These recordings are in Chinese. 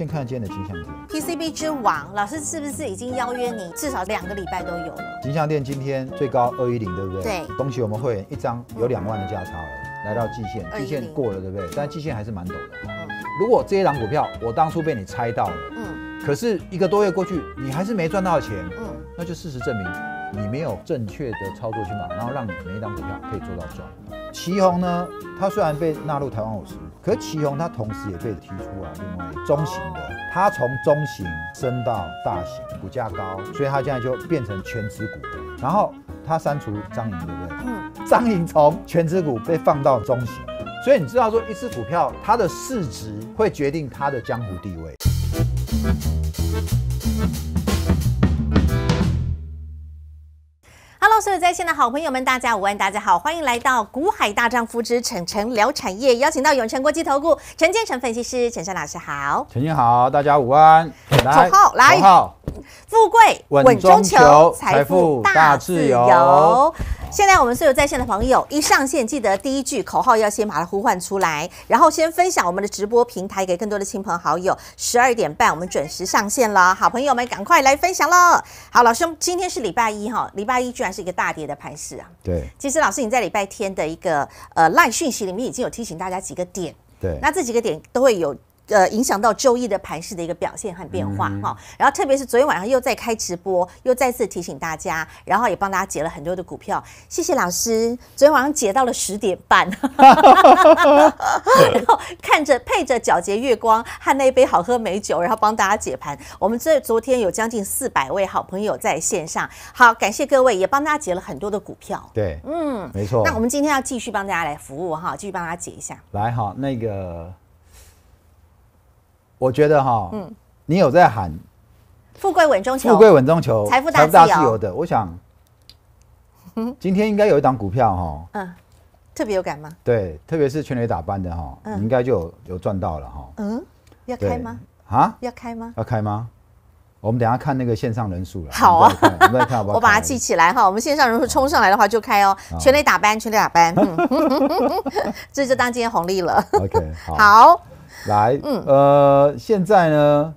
先看今天的金项店，PCB 之王，老师是不是已经邀约你至少两个礼拜都有了？金项店今天最高二一零，对不对？对，恭喜我们会员一张有两万的价差了，来到季线，季线过了，对不对？但季线还是蛮陡的。如果这一档股票我当初被你猜到了，嗯，可是一个多月过去，你还是没赚到钱，嗯，那就事实证明你没有正确的操作去法，然后让你每一档股票可以做到赚。旗宏呢，它虽然被纳入台湾五十。可祁宏他同时也被提出来，另外中型的，它从中型升到大型，股价高，所以它现在就变成全职股然后它删除张颖，对不对？嗯。张颖从全职股被放到中型，所以你知道说，一只股票它的市值会决定它的江湖地位。所有在线的好朋友们，大家午安！大家好，欢迎来到《古海大丈夫之晨晨聊产业》，邀请到永诚国际投顾陈建成分析师陈生老师，好，陈建好，大家午安，口号，来，富贵稳中求，财富大自由。现在我们所有在线的朋友一上线，记得第一句口号要先把它呼唤出来，然后先分享我们的直播平台给更多的亲朋好友。十二点半我们准时上线了，好朋友们赶快来分享喽！好，老师，今天是礼拜一哈，礼拜一居然是一个大跌的盘势啊。对，其实老师你在礼拜天的一个呃 l 讯息里面已经有提醒大家几个点。对，那这几个点都会有。呃，影响到周一的盘市的一个表现和变化哈。然后特别是昨天晚上又在开直播，又再次提醒大家，然后也帮大家解了很多的股票。谢谢老师，昨天晚上解到了十点半，然后看着配着皎洁月光和那一杯好喝美酒，然后帮大家解盘。我们昨昨天有将近四百位好朋友在线上，好，感谢各位，也帮大家解了很多的股票。对，嗯，没错。那我们今天要继续帮大家来服务哈，继续帮大家解一下。来哈，那个。我觉得哈，嗯，你有在喊，富贵稳中求，富贵稳中求，财富大自由的。我想，今天应该有一档股票哈，嗯，特别有感吗？对，特别是全雷打扮的哈，你应该就有有赚到了哈。嗯，要开吗？啊，要开吗？要开吗？我们等下看那个线上人数了。好啊，我们在看，我把它记起来哈。我们线上人数冲上来的话就开哦，全雷打班，全雷打班，嗯，这就当今天红利了。OK，好。来，呃，现在呢，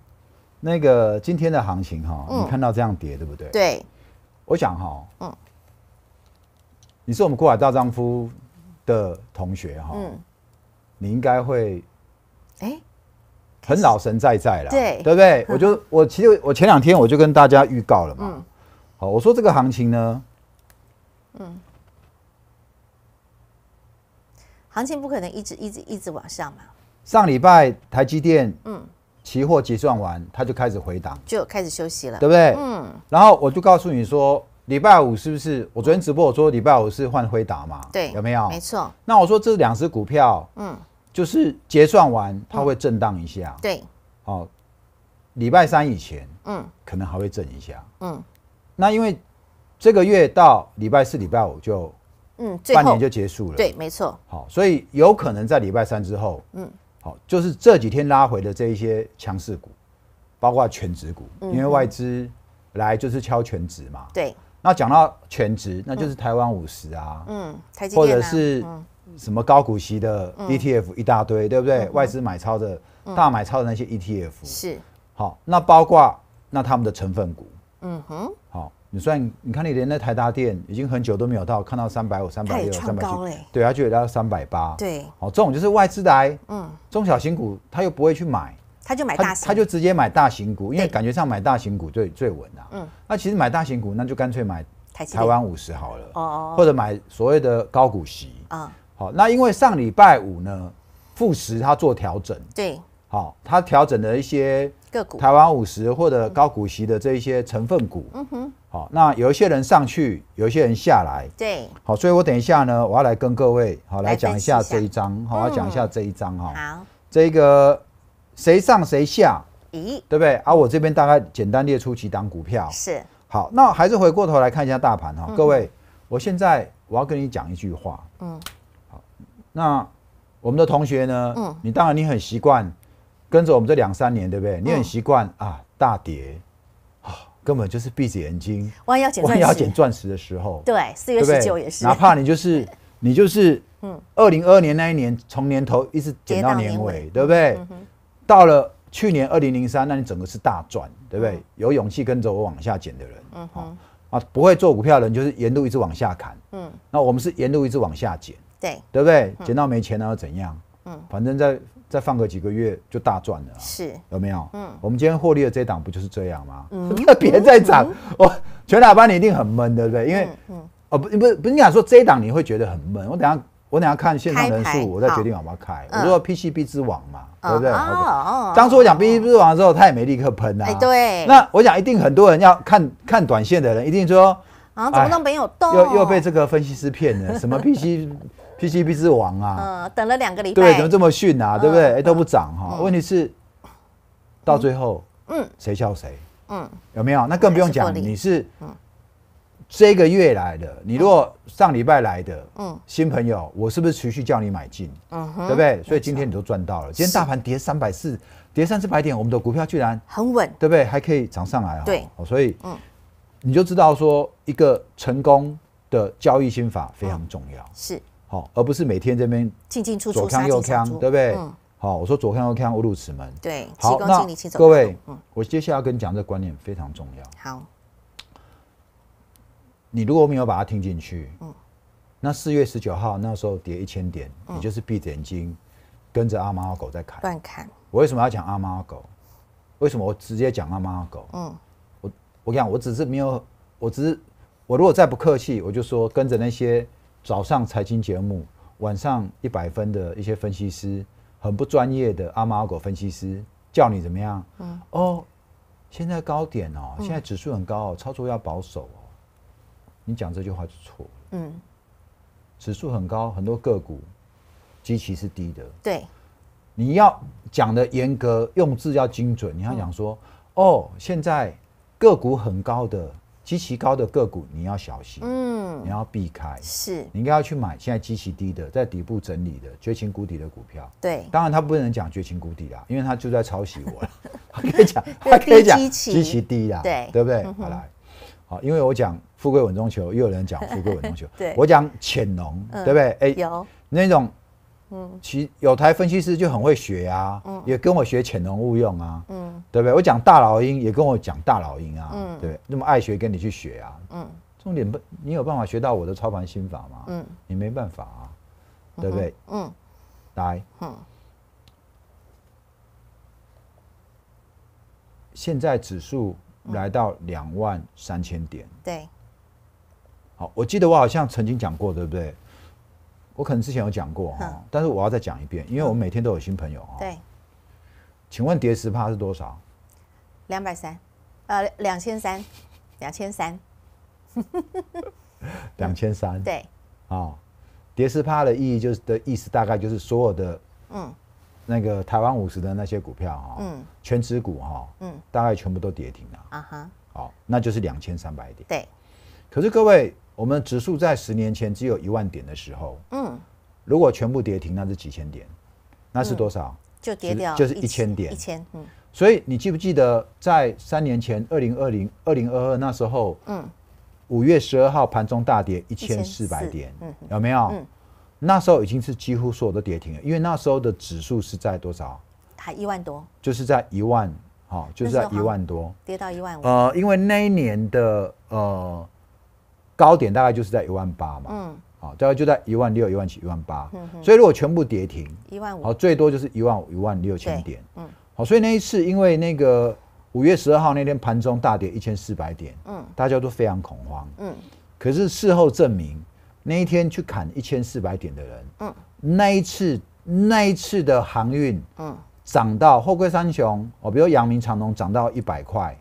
那个今天的行情哈，你看到这样跌，对不对？对，我想哈，嗯，你是我们过海大丈夫的同学哈，嗯，你应该会，哎，很老神在在了，对，对不对？我就我其实我前两天我就跟大家预告了嘛，嗯，好，我说这个行情呢，嗯，行情不可能一直一直一直往上嘛。上礼拜台积电嗯期货结算完，他就开始回档，就开始休息了，对不对？嗯。然后我就告诉你说，礼拜五是不是？我昨天直播我说礼拜五是换回档嘛？对，有没有？没错。那我说这两只股票嗯，就是结算完它会震荡一下。对。好，礼拜三以前嗯，可能还会震一下嗯。那因为这个月到礼拜四、礼拜五就嗯，半年就结束了。对，没错。好，所以有可能在礼拜三之后嗯。好，就是这几天拉回的这一些强势股，包括全值股，因为外资来就是敲全值嘛。对。那讲到全值，那就是台湾五十啊，嗯，台积或者是什么高股息的 ETF 一大堆，对不对？外资买超的大买超的那些 ETF 是。好，那包括那他们的成分股，嗯哼，好。你算，你看你连那台大店已经很久都没有到，看到三百五、三百六、三百七，对，它就到三百八。对，好，这种就是外资来，嗯，中小型股他又不会去买，他就买大，他就直接买大型股，因为感觉上买大型股最最稳的。嗯，那其实买大型股，那就干脆买台湾五十好了，哦哦，或者买所谓的高股息。啊，好，那因为上礼拜五呢，富时它做调整，对，好，它调整了一些。个股、台湾五十或者高股息的这一些成分股，嗯哼，好，那有一些人上去，有一些人下来，对，好，所以我等一下呢，我要来跟各位好来讲一下这一章，好，要讲一下这一章哈，好，这个谁上谁下，咦，对不对？啊，我这边大概简单列出几档股票，是，好，那还是回过头来看一下大盘哈，各位，我现在我要跟你讲一句话，嗯，好，那我们的同学呢，嗯，你当然你很习惯。跟着我们这两三年，对不对？你很习惯啊，大跌啊，根本就是闭着眼睛。我也要捡，我也要捡钻石的时候，对四月十九也是。哪怕你就是 你就是，嗯，二零二二年那一年，从年头一直减到年尾，对不对？到了去年二零零三，那你整个是大赚，对不对？有勇气跟着我往下减的人，嗯，好啊，不会做股票的人就是沿路一直往下砍，嗯。那我们是沿路一直往下减，对，对不对？减到没钱了又怎样？嗯，反正，在。再放个几个月就大赚了，是有没有？嗯，我们今天获利的这档不就是这样吗？嗯，别再在涨，我全喇叭你一定很闷对不对？因为，哦不，不是不是，你想说这一档你会觉得很闷。我等下我等下看现场人数，我再决定要不要开。我说 PCB 之王嘛，对不对？哦，当初我讲 PCB 之王的时候，他也没立刻喷啊。哎，对。那我讲一定很多人要看看短线的人，一定说啊怎么都没有动，又又被这个分析师骗了？什么 PC？B c b 之王啊！嗯，等了两个礼拜，对怎么这么逊啊？对不对？哎，都不涨哈。问题是到最后，嗯，谁笑谁？嗯，有没有？那更不用讲，你是这个月来的，你如果上礼拜来的，嗯，新朋友，我是不是持续叫你买进？嗯，对不对？所以今天你都赚到了。今天大盘跌三百四，跌三四百点，我们的股票居然很稳，对不对？还可以涨上来啊！对，所以嗯，你就知道说，一个成功的交易心法非常重要，是。好，而不是每天这边进进出出左看右看，对不对？好，我说左看右看误入此门。对，好，那各位，我接下来要跟你讲的观念非常重要。好，你如果没有把它听进去，那四月十九号那时候跌一千点，你就是闭着眼睛跟着阿猫阿狗在砍，乱砍。我为什么要讲阿猫阿狗？为什么我直接讲阿猫阿狗？嗯，我我讲，我只是没有，我只是，我如果再不客气，我就说跟着那些。早上财经节目，晚上一百分的一些分析师，很不专业的阿猫阿狗分析师，叫你怎么样？嗯，哦，现在高点哦，现在指数很高哦，操作要保守哦。你讲这句话就错。嗯，指数很高，很多个股，基期是低的。对，你要讲的严格，用字要精准。你要讲说，哦，现在个股很高的。极其高的个股，你要小心，嗯，你要避开，是，你应该要去买现在极其低的，在底部整理的绝情谷底的股票。对，当然他不能讲绝情谷底啦，因为他就在抄袭我。他 可以讲，他 可以讲极其低呀，对，对不对？好来，好，因为我讲富贵稳中求，又有人讲富贵稳中求。对，我讲潜龙，对不对？哎，有那种。嗯，其有台分析师就很会学啊，嗯，也跟我学潜龙勿用啊，嗯，对不对？我讲大老鹰，也跟我讲大老鹰啊，嗯，对，那么爱学跟你去学啊，嗯，重点不，你有办法学到我的操盘心法吗？嗯，你没办法啊，对不对？嗯，来，嗯，现在指数来到两万三千点，对，好，我记得我好像曾经讲过，对不对？我可能之前有讲过哈，但是我要再讲一遍，因为我们每天都有新朋友哈。对，请问跌十趴是多少？两百三，呃，两千三，两千三，两千三。对啊，跌十趴的意义就是的意思，大概就是所有的嗯，那个台湾五十的那些股票哈，嗯，全指股哈，嗯，大概全部都跌停了啊哈。好，那就是两千三百点。对，可是各位。我们指数在十年前只有一万点的时候，嗯，如果全部跌停，那是几千点，那是多少？就跌掉，就是一千点，一千，嗯。所以你记不记得在三年前，二零二零、二零二二那时候，嗯，五月十二号盘中大跌一千四百点，嗯，有没有？嗯，那时候已经是几乎所有的跌停了，因为那时候的指数是在多少？还一万多，就是在一万，哈，就是在一万多，跌到一万五，呃，因为那一年的呃。高点大概就是在一万八嘛，嗯，好，大概就在一万六、一万七、一万八，嗯所以如果全部跌停，一万五，好，最多就是一万五、一万六千点，嗯，好，所以那一次因为那个五月十二号那天盘中大跌一千四百点，嗯，大家都非常恐慌，嗯，可是事后证明那一天去砍一千四百点的人，嗯，那一次那一次的航运，嗯，涨到后贵三雄哦，比如阳明长隆涨到一百块。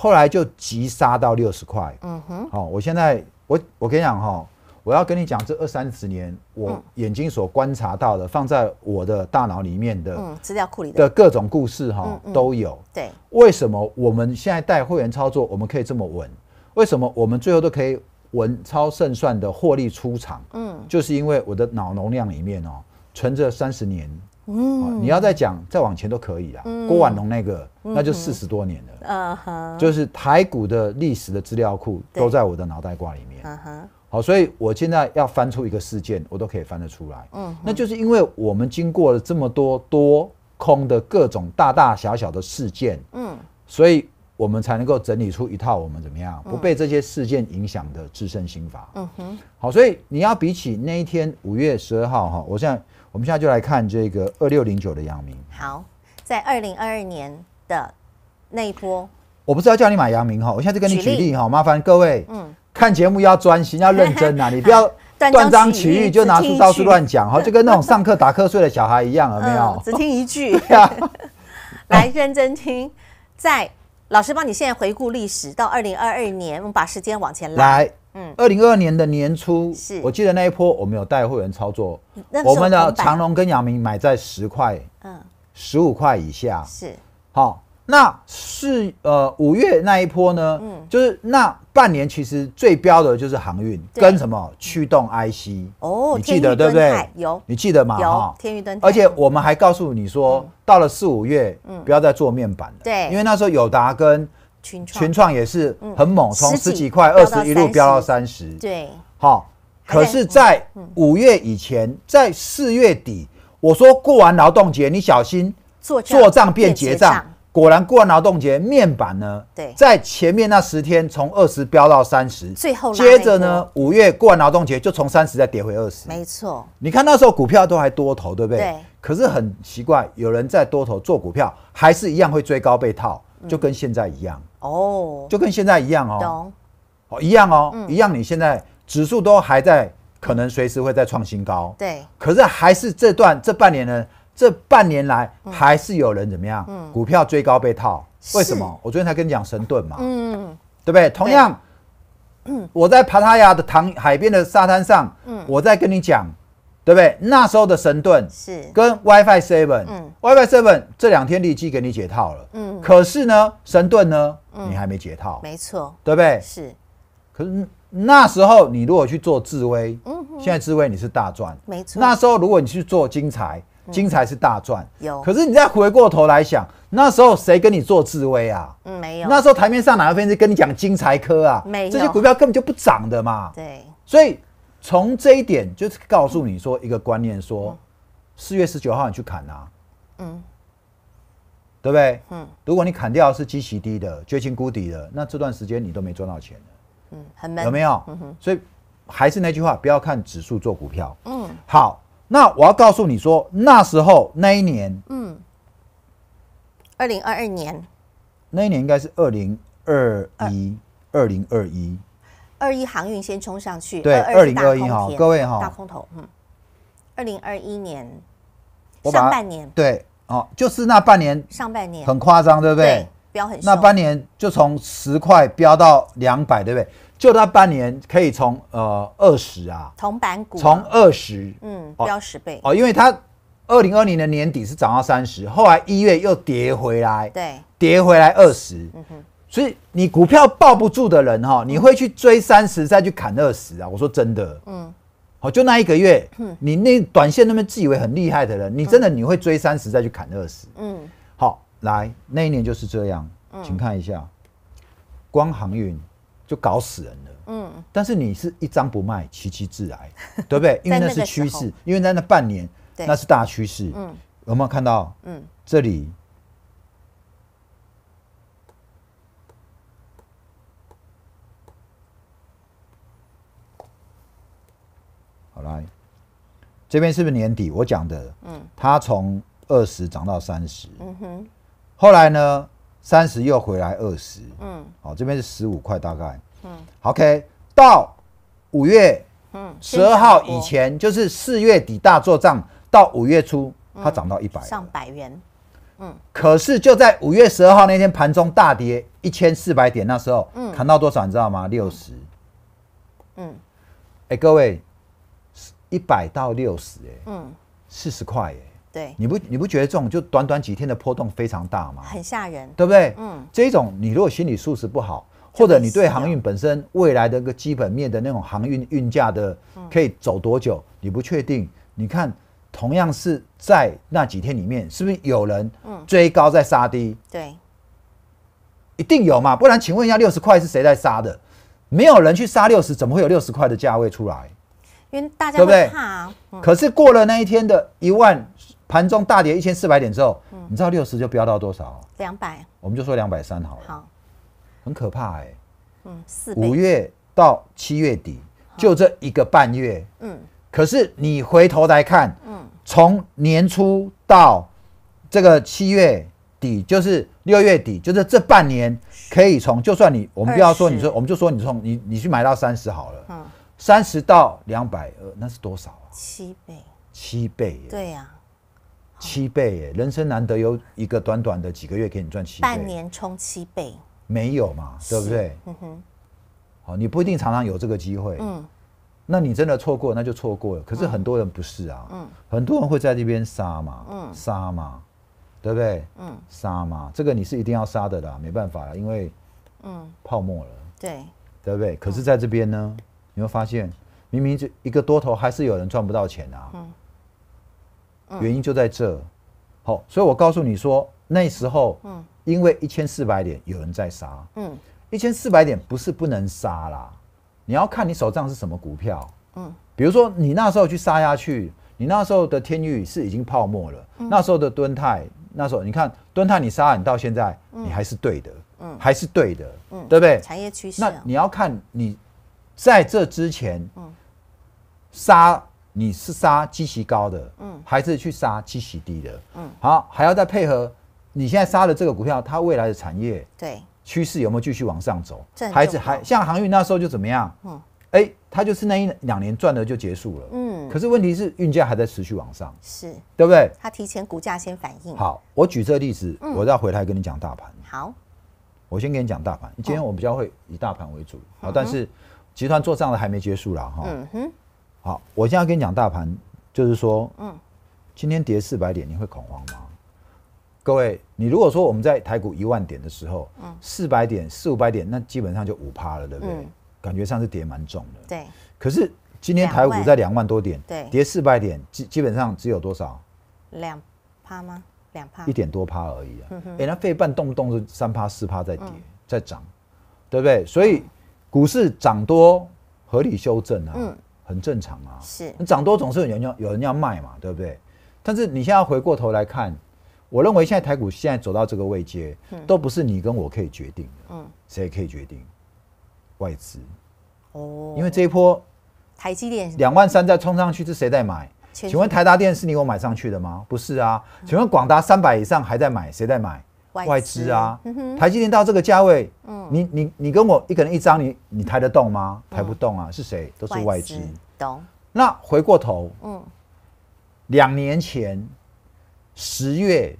后来就急杀到六十块。嗯哼。好，我现在我我跟你讲哈，我要跟你讲这二三十年我眼睛所观察到的，放在我的大脑里面的，嗯，资料库里的各种故事哈，都有。对。为什么我们现在带会员操作，我们可以这么稳？为什么我们最后都可以稳超胜算的获利出场？嗯，就是因为我的脑容量里面哦，存着三十年。嗯，你要再讲再往前都可以啦。郭婉龙那个，那就四十多年了。嗯哼，就是台股的历史的资料库都在我的脑袋瓜里面。嗯哼，好，所以我现在要翻出一个事件，我都可以翻得出来。嗯，那就是因为我们经过了这么多多空的各种大大小小的事件。嗯，所以。我们才能够整理出一套我们怎么样不被这些事件影响的自胜心法。嗯哼，好，所以你要比起那一天五月十二号哈，我现在我们现在就来看这个二六零九的阳明。好，在二零二二年的那一波，我不是要叫你买阳明哈，我现在就跟你举例哈，麻烦各位嗯看节目要专心要认真啊，你不要断章取义就拿出到处乱讲哈，就 跟那种上课打瞌睡的小孩一样有没有？只听一句，来认真听在。老师，帮你现在回顾历史到二零二二年，我们把时间往前拉。来，嗯，二零二二年的年初，是我记得那一波，我们有带会员操作，我们的长隆跟阳明买在十块，嗯，十五块以下，是好。那是呃五月那一波呢？嗯，就是那半年其实最标的就是航运跟什么驱动 IC 哦，你记得对不对？有，你记得吗？有天宇登，而且我们还告诉你说，到了四五月，嗯，不要再做面板了，对，因为那时候友达跟群群创也是很猛冲，十几块二十一路飙到三十，对，好，可是，在五月以前，在四月底，我说过完劳动节你小心做做账变结账。果然过完劳动节，面板呢？在前面那十天从二十飙到三十，最后接着呢，五月过完劳动节就从三十再跌回二十。没错，你看那时候股票都还多头，对不对？对。可是很奇怪，有人在多头做股票，还是一样会追高被套，就跟现在一样哦，就跟现在一样哦，懂哦，一样哦，一样。你现在指数都还在，可能随时会再创新高。对。可是还是这段这半年呢？这半年来还是有人怎么样？股票追高被套，为什么？我昨天才跟你讲神盾嘛，对不对？同样，我在帕他亚的唐海边的沙滩上，我在跟你讲，对不对？那时候的神盾是跟 WiFi Seven，WiFi Seven 这两天立即给你解套了，嗯。可是呢，神盾呢，你还没解套，没错，对不对？是。可是那时候你如果去做智威，嗯，现在智威你是大赚，没错。那时候如果你去做精彩。金才是大赚，有。可是你再回过头来想，那时候谁跟你做自威啊？嗯，没有。那时候台面上哪个片子跟你讲金财科啊？没有。这些股票根本就不涨的嘛。对。所以从这一点就是告诉你说一个观念：说四月十九号你去砍啊，嗯，对不对？嗯。如果你砍掉是极其低的、绝情谷底的，那这段时间你都没赚到钱嗯，很。有没有？嗯哼。所以还是那句话，不要看指数做股票。嗯。好。那我要告诉你说，那时候那一年，嗯，二零二二年，那一年应该是二零二一，二零二一，二一航运先冲上去，对，二零二一哈，各位哈，大空头，嗯，二零二一年上半年，对，哦，就是那半年，上半年很夸张，对不对？飙很，那半年就从十块飙到两百，对不对？就他半年可以从呃二十啊，铜板股从二十嗯，飙十倍哦，因为他二零二零的年底是涨到三十，后来一月又跌回来，对，跌回来二十，嗯哼，所以你股票抱不住的人哈，你会去追三十再去砍二十啊？我说真的，嗯，好，就那一个月，嗯，你那短线那边自以为很厉害的人，你真的你会追三十再去砍二十，嗯，好，来那一年就是这样，请看一下，光航运。就搞死人了，嗯，但是你是一张不卖，其其自来，对不对？因为那是趋势，因为在那半年，那是大趋势，嗯，有没有看到？嗯，这里好来，这边是不是年底我讲的？嗯，它从二十涨到三十，嗯哼，后来呢？三十又回来二十，嗯，好，这边是十五块大概，嗯，OK，到五月嗯十二号以前，就是四月底大作战，到五月初它涨到一百上百元，嗯，可是就在五月十二号那天盘中大跌一千四百点，那时候嗯砍到多少你知道吗？六十，嗯，哎，各位，一百到六十，嗯，四十块哎。对，你不你不觉得这种就短短几天的波动非常大吗？很吓人，对不对？嗯，这一种你如果心理素质不好，或者你对航运本身未来的个基本面的那种航运运价的可以走多久，你不确定。你看，同样是在那几天里面，是不是有人追高在杀低？对，一定有嘛，不然请问一下，六十块是谁在杀的？没有人去杀六十，怎么会有六十块的价位出来？因为大家都怕。可是过了那一天的一万。盘中大跌一千四百点之后，你知道六十就飙到多少？两百。我们就说两百三好了。好，很可怕哎。嗯，四。五月到七月底，就这一个半月。嗯。可是你回头来看，嗯，从年初到这个七月底，就是六月底，就是这半年，可以从就算你，我们不要说你说，我们就说你从你你去买到三十好了。嗯。三十到两百二，那是多少啊？七倍。七倍。对呀。七倍，耶，人生难得有一个短短的几个月给你赚七倍，半年冲七倍，没有嘛，对不对？嗯哼，好，你不一定常常有这个机会，嗯，那你真的错过，那就错过了。可是很多人不是啊，嗯，很多人会在这边杀嘛，嗯，杀嘛，对不对？嗯，杀嘛，这个你是一定要杀的啦，没办法了，因为嗯，泡沫了，对，对不对？可是在这边呢，你会发现，明明这一个多头还是有人赚不到钱啊。原因就在这，好，所以我告诉你说，那时候，嗯，因为一千四百点有人在杀，嗯，一千四百点不是不能杀啦，你要看你手上是什么股票，嗯，比如说你那时候去杀下去，你那时候的天域是已经泡沫了，那时候的敦泰，那时候你看敦泰你杀，你到现在你还是对的，嗯，还是对的，嗯，对不对？产业趋势。那你要看你在这之前，嗯，杀。你是杀基息高的，嗯，还是去杀基息低的，嗯，好，还要再配合。你现在杀了这个股票，它未来的产业，对趋势有没有继续往上走？还是还像航运那时候就怎么样？嗯，哎，他就是那一两年赚了就结束了，嗯。可是问题是运价还在持续往上，是对不对？它提前股价先反应。好，我举这例子，我再回来跟你讲大盘。好，我先跟你讲大盘。今天我比较会以大盘为主，好，但是集团做账的还没结束了哈。嗯哼。好，我现在跟你讲大盘，就是说，嗯，今天跌四百点，你会恐慌吗？各位，你如果说我们在台股一万点的时候，嗯，四百点、四五百点，那基本上就五趴了，对不对？感觉上是跌蛮重的。对。可是今天台股在两万多点，对，跌四百点，基基本上只有多少？两趴吗？两趴？一点多趴而已啊。哎，那费半动不动是三趴、四趴在跌在涨，对不对？所以股市涨多合理修正啊。很正常啊，是涨多总是有人要有人要卖嘛，对不对？但是你现在回过头来看，我认为现在台股现在走到这个位阶，都不是你跟我可以决定的，嗯，谁可以决定？外资，哦，因为这一波台积电两万三再冲上去，是谁在买？请问台达电是你我买上去的吗？不是啊，请问广达三百以上还在买？谁在买？外资啊，台积电到这个价位，你你你跟我一个人一张，你你抬得动吗？抬不动啊，是谁？都是外资。懂。那回过头，嗯，两年前十月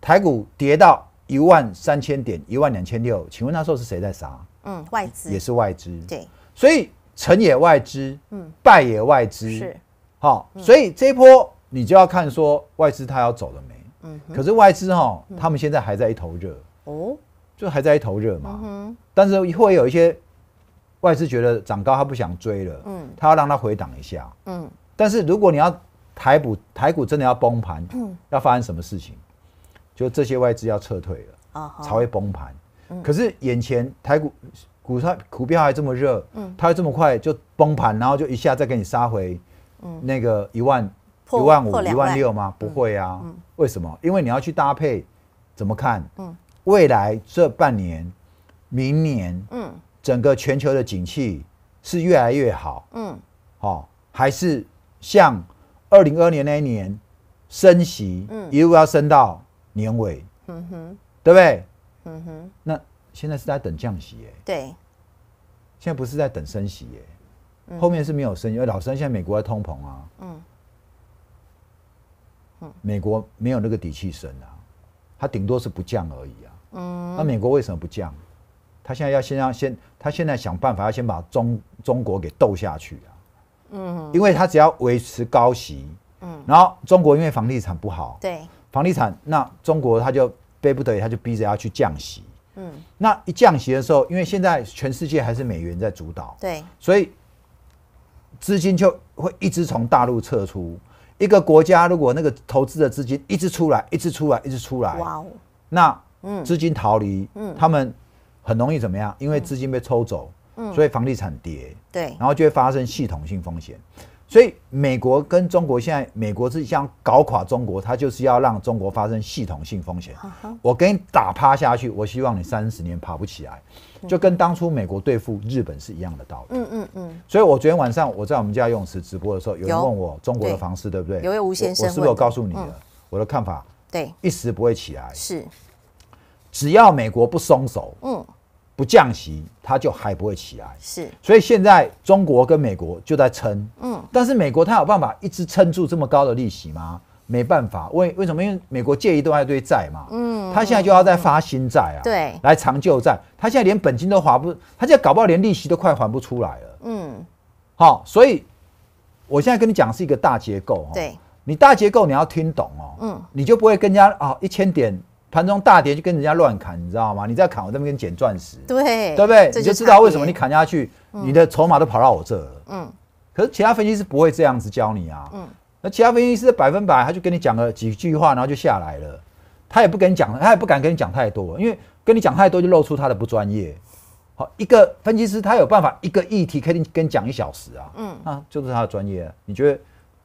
台股跌到一万三千点，一万两千六，请问那时候是谁在杀？嗯，外资也是外资。对。所以成也外资，嗯，败也外资。是。好，所以这波你就要看说外资他要走了没。可是外资哈，他们现在还在一头热哦，就还在一头热嘛。嗯但是会有一些外资觉得涨高，他不想追了，嗯，他要让它回档一下，嗯。但是如果你要台股，台股真的要崩盘，嗯，要发生什么事情，就这些外资要撤退了啊，才会崩盘。嗯。可是眼前台股股它股票还这么热，嗯，它会这么快就崩盘，然后就一下再给你杀回，嗯，那个一万。一万五、一万六吗？不会啊，为什么？因为你要去搭配，怎么看？嗯，未来这半年、明年，嗯，整个全球的景气是越来越好，嗯，好，还是像二零二年那一年升息，嗯，一路要升到年尾，嗯哼，对不对？嗯哼，那现在是在等降息耶，对，现在不是在等升息耶，后面是没有升，因为老三现在美国在通膨啊，嗯。美国没有那个底气升啊，他顶多是不降而已啊。嗯。那美国为什么不降？他现在要先让先，他现在想办法要先把中中国给斗下去啊。嗯。因为他只要维持高息。嗯。然后中国因为房地产不好。对。房地产那中国他就备不得已，他就逼着要去降息。嗯。那一降息的时候，因为现在全世界还是美元在主导。对。所以资金就会一直从大陆撤出。一个国家如果那个投资的资金一直出来，一直出来，一直出来，那资金逃离，嗯，他们很容易怎么样？因为资金被抽走，嗯，所以房地产跌，对，然后就会发生系统性风险。所以美国跟中国现在，美国是想搞垮中国，他就是要让中国发生系统性风险。我给你打趴下去，我希望你三十年爬不起来。就跟当初美国对付日本是一样的道理。嗯嗯嗯。所以我昨天晚上我在我们家游泳池直播的时候，有人问我中国的房市对不对？有位吴先生。我是是有告诉你了，我的看法。对。一时不会起来。是。只要美国不松手，嗯，不降息，它就还不会起来。是。所以现在中国跟美国就在撑，嗯，但是美国它有办法一直撑住这么高的利息吗？没办法，为为什么？因为美国借一段一堆债嘛，嗯，他现在就要再发新债啊，对，来偿旧债。他现在连本金都还不，他现在搞不好连利息都快还不出来了。嗯，好，所以我现在跟你讲是一个大结构哦，对，你大结构你要听懂哦，嗯，你就不会跟人家啊一千点盘中大跌就跟人家乱砍，你知道吗？你在砍，我这边给你捡钻石，对，对不对？你就知道为什么你砍下去，你的筹码都跑到我这了。嗯，可是其他分析是不会这样子教你啊。嗯。那其他分析师百分百，他就跟你讲了几句话，然后就下来了。他也不跟你讲他也不敢跟你讲太多，因为跟你讲太多就露出他的不专业。好，一个分析师他有办法，一个议题可以跟你讲一小时啊，嗯，啊，就是他的专业。你觉得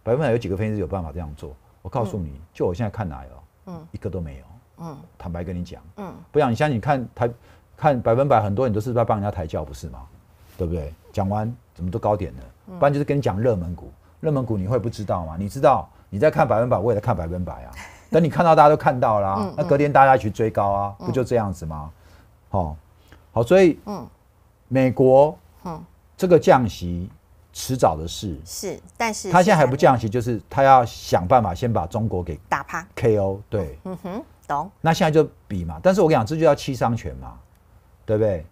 百分百有几个分析师有办法这样做？我告诉你，就我现在看哪有，嗯，一个都没有，嗯，坦白跟你讲，嗯，不要你相信，你看台看百分百，很多人都是在帮人家抬轿，不是吗？对不对？讲完怎么都高点的，不然就是跟你讲热门股。热门股你会不知道吗？你知道，你在看百分百，我也在看百分百啊。等 你看到大家都看到了，那隔天大家去追高啊，不就这样子吗？好，好，所以，嗯，美国，嗯，这个降息迟早的事是，但是他现在还不降息，就是他要想办法先把中国给打趴 KO，对，嗯哼，懂。那现在就比嘛，但是我跟你讲，这就叫七伤拳嘛，对不对？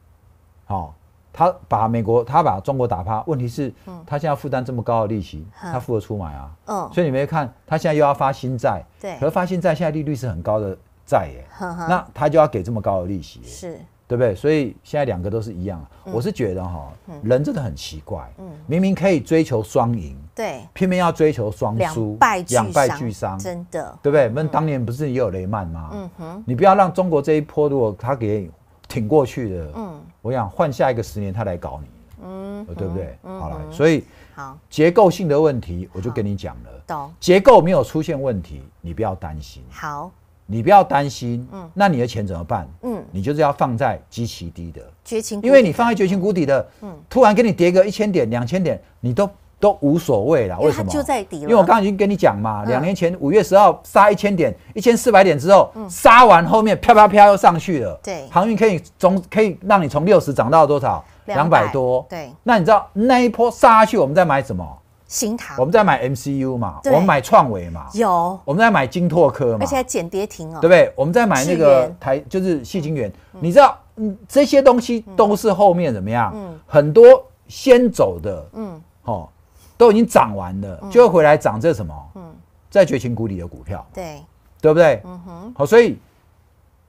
好。他把美国，他把中国打趴。问题是，他现在负担这么高的利息，他付得出买啊？嗯，所以你没看，他现在又要发新债，对，是发新债，现在利率是很高的债耶，那他就要给这么高的利息，是，对不对？所以现在两个都是一样。我是觉得哈，人真的很奇怪，明明可以追求双赢，对，偏偏要追求双输，两败俱伤，真的，对不对？那当年不是也有雷曼吗？嗯哼，你不要让中国这一波，如果他给。挺过去的，嗯，我想换下一个十年，他来搞你，嗯，对不对？好了，所以好结构性的问题，我就跟你讲了，懂？结构没有出现问题，你不要担心，好，你不要担心，嗯，那你的钱怎么办？嗯，你就是要放在极其低的绝情，因为你放在绝情谷底的，嗯，突然给你跌个一千点、两千点，你都。都无所谓了，为什么？因为，我刚刚已经跟你讲嘛，两年前五月十号杀一千点，一千四百点之后，杀完后面啪啪啪又上去了。对，航运可以从可以让你从六十涨到多少？两百多。对，那你知道那一波杀去，我们在买什么？新台，我们在买 MCU 嘛，我们买创维嘛，有，我们在买金拓科，嘛，而且还减跌停哦，对不对？我们在买那个台，就是细晶元，你知道，嗯，这些东西都是后面怎么样？嗯，很多先走的，嗯，哦。都已经涨完了，就回来涨这什么？嗯，在绝情谷底的股票，对对不对？嗯哼。好，所以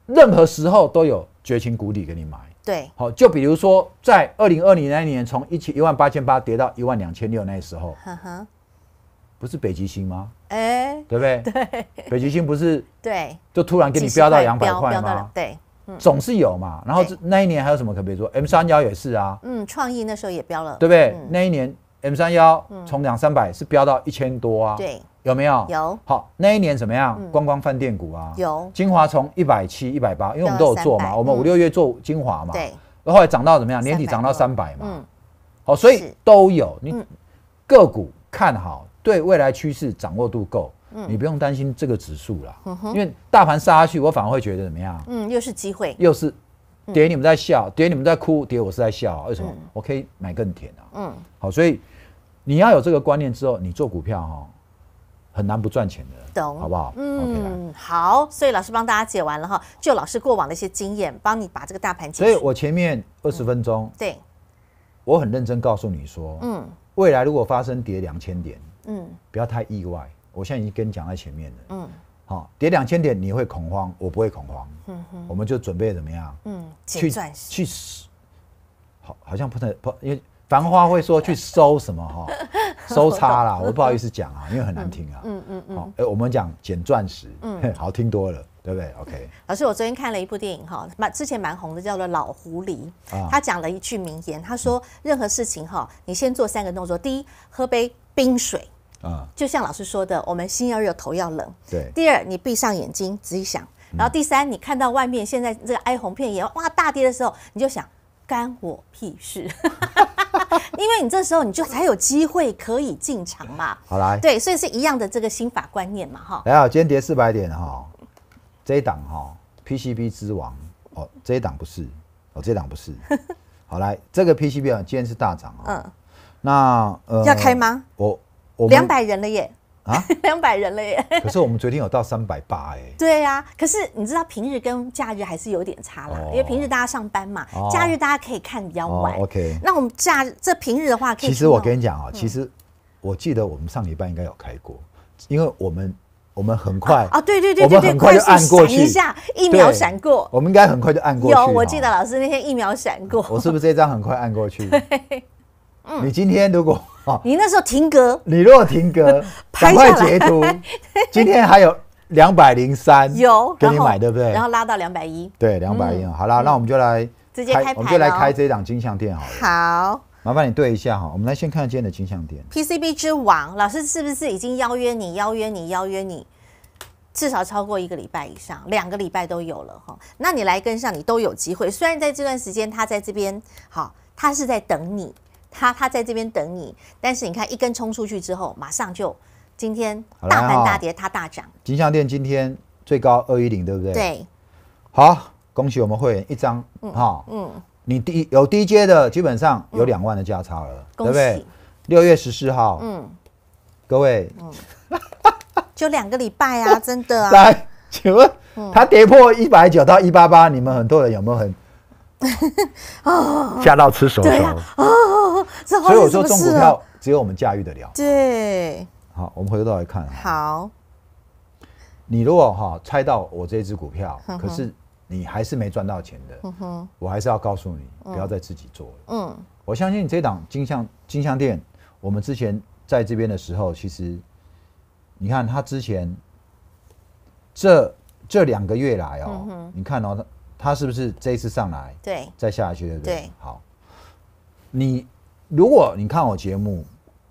任何时候都有绝情谷底给你买。对。好，就比如说在二零二零那一年，从一千一万八千八跌到一万两千六那时候，哼哼，不是北极星吗？哎，对不对？对，北极星不是对，就突然给你飙到两百块吗？对，总是有嘛。然后那一年还有什么可别说？M 三幺也是啊。嗯，创意那时候也飙了，对不对？那一年。M 三幺从两三百是飙到一千多啊，对，有没有？有。好，那一年怎么样？观光饭店股啊，有。精华从一百七、一百八，因为我们都有做嘛，我们五六月做精华嘛，对。后来涨到怎么样？年底涨到三百嘛。好，所以都有你个股看好，对未来趋势掌握度够，你不用担心这个指数了，因为大盘杀下去，我反而会觉得怎么样？嗯，又是机会，又是跌你们在笑，跌你们在哭，跌我是在笑，为什么？我可以买更甜啊，嗯。好，所以。你要有这个观念之后，你做股票哈，很难不赚钱的。懂，好不好？嗯，好。所以老师帮大家解完了哈，就老师过往的一些经验，帮你把这个大盘。所以我前面二十分钟，对，我很认真告诉你说，嗯，未来如果发生跌两千点，嗯，不要太意外。我现在已经跟你讲在前面了，嗯，好，跌两千点你会恐慌，我不会恐慌，嗯，我们就准备怎么样？嗯，去去死，好，好像不太不因为。繁花会说去收什么哈？收差啦，我不好意思讲啊，因为很难听啊。嗯嗯嗯。好，哎，我们讲捡钻石，好听多了，对不对？OK。老师，我昨天看了一部电影哈，蛮之前蛮红的，叫做《老狐狸》。啊。他讲了一句名言，他说：“任何事情哈，你先做三个动作：第一，喝杯冰水啊，就像老师说的，我们心要热，头要冷。对。第二，你闭上眼睛，仔细想；然后第三，你看到外面现在这个哀鸿遍野、哇大跌的时候，你就想。”干我屁事！因为你这时候你就才有机会可以进场嘛。好来，对，所以是一样的这个心法观念嘛，哈。来啊，今天跌四百点哈，这一档哈，PCB 之王哦，这一档不是哦，这一档不是。好来，这个 PCB 啊，今天是大涨啊。嗯。那呃，要开吗？我我两百人了耶。啊，两百人了耶！可是我们昨天有到三百八哎。对呀，可是你知道平日跟假日还是有点差啦，因为平日大家上班嘛，假日大家可以看比较晚。OK，那我们假这平日的话，其实我跟你讲啊，其实我记得我们上礼拜应该有开过，因为我们我们很快啊，对对对对对，我们很快就按过去一下，一秒闪过，我们应该很快就按过去。有，我记得老师那天一秒闪过，我是不是这张很快按过去？你今天如果。你那时候停格，你如果停格，赶快截图。今天还有两百零三，有给你买，对不对？然后拉到两百一，对，两百一。好啦，那我们就来直接开，我们就来开这档金项店好了。好，麻烦你对一下哈。我们来先看今天的金项店，PCB 之王老师是不是已经邀约你？邀约你？邀约你？至少超过一个礼拜以上，两个礼拜都有了哈。那你来跟上，你都有机会。虽然在这段时间他在这边，好，他是在等你。他他在这边等你，但是你看一根冲出去之后，马上就今天大盘大跌，它大涨。金项店今天最高二一零，对不对？对。好，恭喜我们会员一张，哈，嗯，你低有低阶的，基本上有两万的价差额，对不对？六月十四号，嗯，各位，嗯，就两个礼拜啊，真的啊。来，请问，它跌破一百九到一八八，你们很多人有没有很？哦，吓到吃手手，哦，这所以我说，中股票只有我们驾驭得了。对，好，我们回头来看。好，你如果哈猜到我这只股票，可是你还是没赚到钱的，我还是要告诉你，不要再自己做了。嗯，我相信这档金像金像店，我们之前在这边的时候，其实你看他之前这这两个月来哦，你看哦他。他是不是这一次上来对，再下去，对不对，好，你如果你看我节目，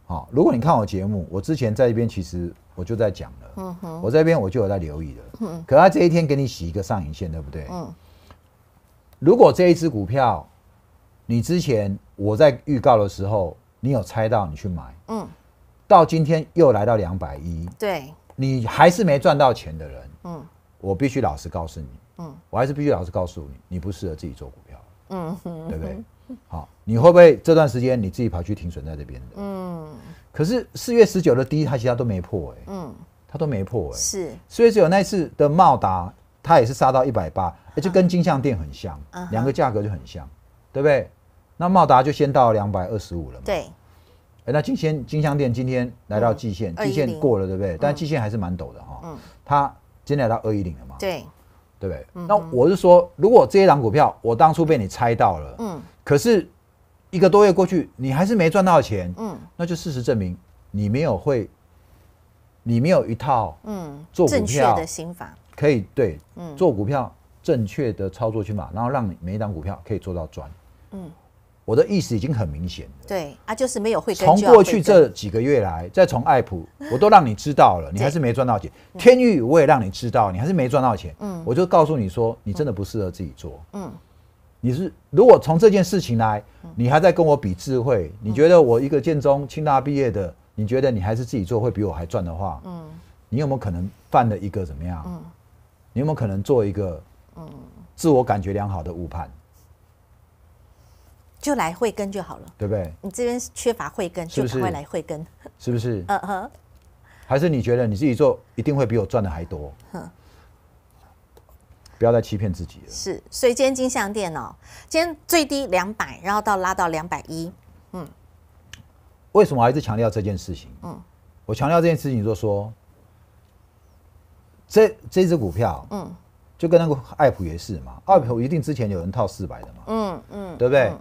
好，如果你看我节目，我之前在一边其实我就在讲了，嗯哼，我这边我就有在留意了，嗯可他这一天给你洗一个上影线，对不对？嗯，如果这一只股票，你之前我在预告的时候，你有猜到你去买，嗯，到今天又来到两百一，对，你还是没赚到钱的人，嗯，我必须老实告诉你。嗯，我还是必须老实告诉你，你不适合自己做股票。嗯，对不对？好，你会不会这段时间你自己跑去停损在这边的？嗯，可是四月十九的低，它其他都没破哎。嗯，它都没破哎。是四月十九那一次的茂达，它也是杀到一百八，就跟金相店很像，两个价格就很像，对不对？那茂达就先到两百二十五了嘛。对。哎，那今天金相店今天来到季线，季线过了对不对？但季线还是蛮陡的哈。嗯。它今天来到二一零了嘛？对。对不对？那我是说，如果这一档股票我当初被你猜到了，嗯，可是一个多月过去，你还是没赚到钱，嗯，那就事实证明你没有会，你没有一套，嗯，做股票的心法可以对，嗯，做股票正确的操作去买，然后让你每一档股票可以做到赚，嗯。我的意思已经很明显了。对啊，就是没有会从过去这几个月来，再从爱普，我都让你知道了，你还是没赚到钱。天域也让你知道，你还是没赚到钱。嗯，我就告诉你说，你真的不适合自己做。嗯，你是如果从这件事情来，你还在跟我比智慧，你觉得我一个建中、清大毕业的，你觉得你还是自己做会比我还赚的话，嗯，你有没有可能犯了一个怎么样？嗯，你有没有可能做一个嗯自我感觉良好的误判？就来慧根就好了，对不对？你这边缺乏慧根，就不会来慧根，是不是？嗯哼，还是你觉得你自己做一定会比我赚的还多？哼，不要再欺骗自己了。是，所以今天金相电脑今天最低两百，然后到拉到两百一。嗯，为什么我一直强调这件事情？嗯，我强调这件事情就说，这这只股票，嗯，就跟那个爱普也是嘛，爱普一定之前有人套四百的嘛，嗯嗯，对不对？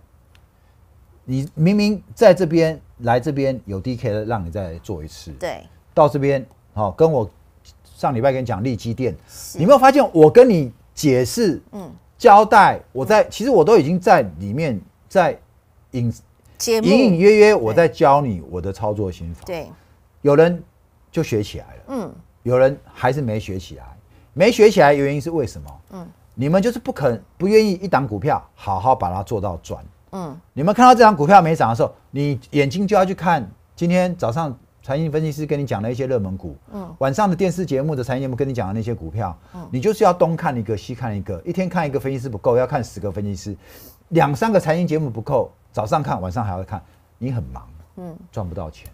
你明明在这边来这边有 D K 的，让你再做一次。对，到这边好，跟我上礼拜跟你讲利基电，你没有发现我跟你解释、交代，我在其实我都已经在里面，在隐隐隐约约我在教你我的操作心法。对，有人就学起来了，嗯，有人还是没学起来。没学起来原因是为什么？嗯，你们就是不肯、不愿意一档股票好好把它做到赚。嗯，你们看到这张股票没涨的时候，你眼睛就要去看今天早上财经分析师跟你讲的一些热门股，嗯，晚上的电视节目的财经节目跟你讲的那些股票，嗯，你就是要东看一个西看一个，一天看一个分析师不够，要看十个分析师，两三个财经节目不够，早上看晚上还要看，你很忙，嗯，赚不到钱，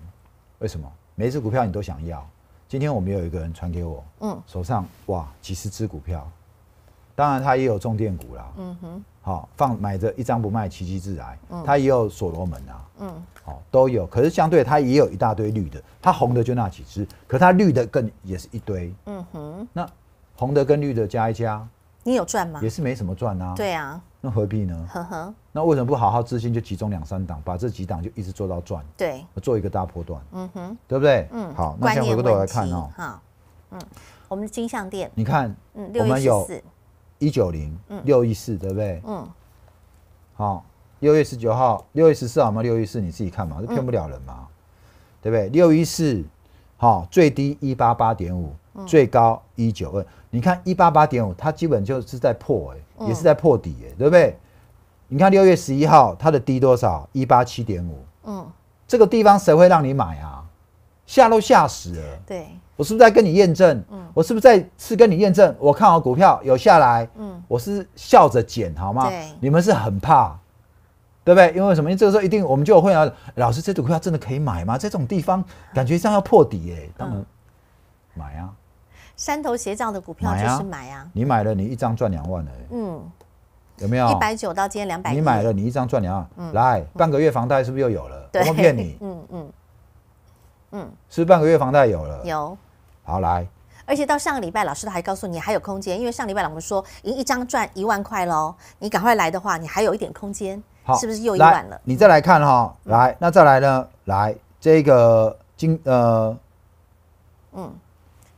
为什么？每一只股票你都想要，今天我们有一个人传给我，嗯，手上哇几十只股票。当然，它也有重电股啦。嗯哼，好，放买着一张不卖，奇迹自来。它也有所罗门啊。嗯，好，都有。可是相对，它也有一大堆绿的。它红的就那几只，可它绿的更也是一堆。嗯哼，那红的跟绿的加一加，你有赚吗？也是没什么赚啊。对啊，那何必呢？呵呵，那为什么不好好资金就集中两三档，把这几档就一直做到赚？对，做一个大波段。嗯哼，对不对？嗯，好，那现在回过头来看哦。好，嗯，我们金项店，你看，嗯，六月四。一九零，六一四对不对？嗯，好，六月十九号，六月十四号嘛，六一四你自己看嘛，这骗不了人嘛，对不对？六一四，好，最低一八八点五，最高一九二。你看一八八点五，它基本就是在破哎，也是在破底哎，对不对？你看六月十一号，它的低多少？一八七点五，嗯，这个地方谁会让你买啊？吓都吓死了，对。我是不是在跟你验证？嗯，我是不是在是跟你验证？我看好股票有下来，嗯，我是笑着减，好吗？对，你们是很怕，对不对？因为什么？因为这个时候一定我们就会啊，老师，这股票真的可以买吗？这种地方感觉像要破底哎，当然买啊，山头斜照的股票就是买啊。你买了，你一张赚两万了，嗯，有没有一百九到今天两百？你买了，你一张赚两万，来半个月房贷是不是又有了？我没骗你，嗯 嗯嗯，是半个月房贷有了，有。好来，而且到上个礼拜，老师都还告诉你还有空间，因为上礼拜我们说，已经一张赚一万块喽。你赶快来的话，你还有一点空间，是不是又一万了？你再来看哈，来，那再来呢？来，这个金呃，嗯，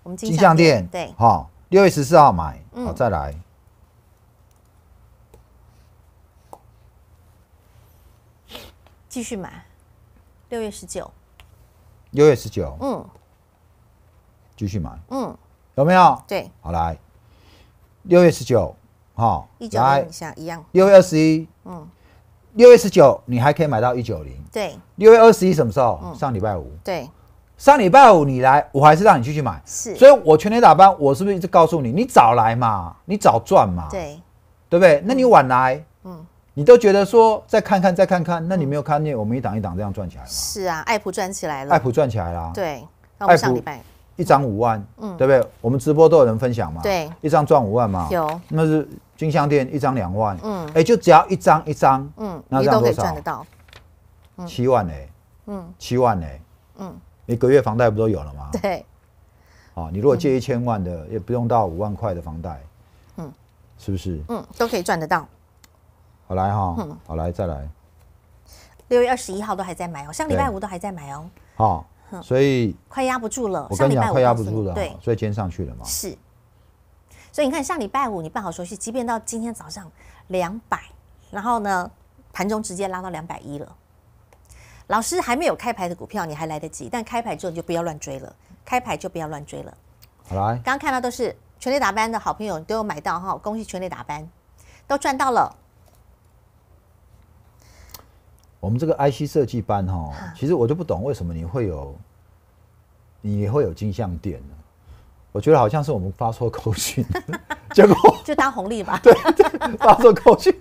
我们金像店对，好，六月十四号买，好再来，继续买，六月十九，六月十九，嗯。继续买，嗯，有没有？对，好来，六月十九，哈，一九零下一样。六月二十一，嗯，六月十九你还可以买到一九零，对。六月二十一什么时候？上礼拜五，对。上礼拜五你来，我还是让你继续买，是。所以我全天打班，我是不是一直告诉你，你早来嘛，你早赚嘛，对，对不对？那你晚来，嗯，你都觉得说再看看，再看看，那你没有看见我们一档一档这样赚起来吗？是啊，艾普赚起来了，艾普赚起来了，对，我普上礼拜。一张五万，嗯，对不对？我们直播都有人分享嘛，对，一张赚五万嘛，有。那是金项店一张两万，嗯，哎，就只要一张一张，嗯，那这样多少？七万呢？嗯，七万呢？嗯，你个月房贷不都有了吗？对，啊，你如果借一千万的，也不用到五万块的房贷，嗯，是不是？嗯，都可以赚得到。好来哈，好来，再来。六月二十一号都还在买哦，上礼拜五都还在买哦，好。所以快压不住了，我跟你讲，快压不住了。对，所以今天上去了嘛。是，所以你看，上礼拜五你办好手续，即便到今天早上两百，然后呢，盘中直接拉到两百一了。老师还没有开牌的股票，你还来得及。但开牌之后就不要乱追了，开牌就不要乱追了。好啦，刚刚看到都是全力打班的好朋友都有买到哈，恭喜全力打班都赚到了。我们这个 IC 设计班哈，其实我就不懂为什么你会有你会有金像店呢？我觉得好像是我们发错口讯，结果就当红利吧。对，发错口讯，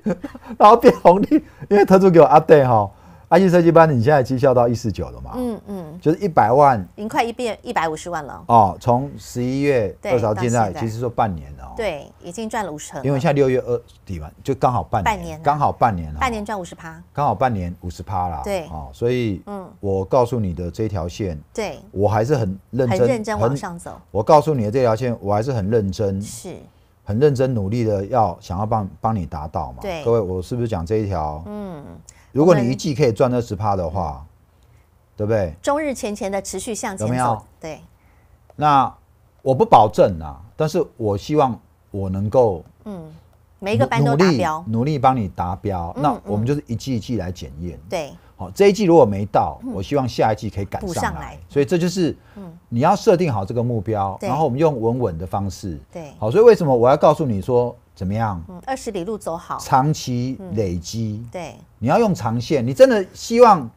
然后变红利。因为特殊给我 update 哈，IC 设计班你现在绩效到一四九了嘛？嗯嗯，就是一百万，已经快一变一百五十万了。哦，从十一月二十号现在，其实说半年了。对，已经赚了五十。因为现在六月二底嘛，就刚好半年，刚好半年了，半年赚五十趴，刚好半年五十趴啦。对，哦，所以，嗯，我告诉你的这条线，对我还是很认真，很认真往上走。我告诉你的这条线，我还是很认真，是很认真努力的要想要帮帮你达到嘛。对，各位，我是不是讲这一条？嗯，如果你一季可以赚二十趴的话，对不对？中日前前的持续向前走，对，那我不保证啊。但是我希望我能够，嗯，每一个班都达标，努力帮你达标。那我们就是一季一季来检验，对，好，这一季如果没到，我希望下一季可以赶上来。所以这就是，嗯，你要设定好这个目标，然后我们用稳稳的方式，对，好。所以为什么我要告诉你说怎么样？二十里路走好，长期累积，对，你要用长线。你真的希望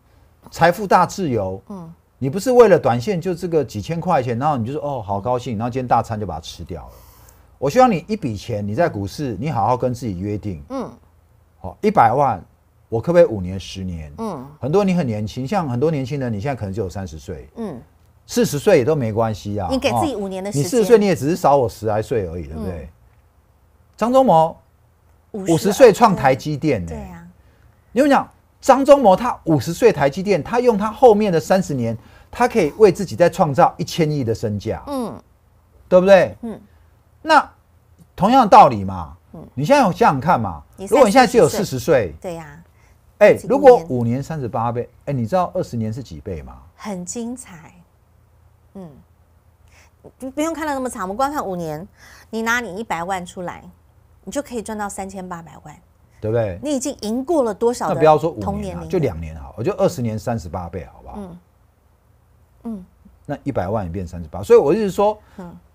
财富大自由，嗯。你不是为了短线就这个几千块钱，然后你就说哦好高兴，然后今天大餐就把它吃掉了。我希望你一笔钱，你在股市，你好好跟自己约定，嗯，好一百万，我可不可以五年、十年？嗯，很多你很年轻，像很多年轻人，你现在可能就有三十岁，嗯，四十岁也都没关系啊。你给自己五年的时间，你四十岁你也只是少我十来岁而已，对不对？张忠谋五十岁创台积电，对呀，你们讲张忠谋他五十岁台积电，他用他后面的三十年。他可以为自己再创造一千亿的身价，嗯，对不对？嗯，那同样道理嘛，嗯，你现在想想看嘛，如果你现在只有四十岁，对呀，哎，如果五年三十八倍，哎，你知道二十年是几倍吗？很精彩，嗯，不不用看到那么长，我们光看五年，你拿你一百万出来，你就可以赚到三千八百万，对不对？你已经赢过了多少？那不要说五年了，就两年好，我就二十年三十八倍，好不好？嗯。嗯，那一百万也变三十八，所以我一直说，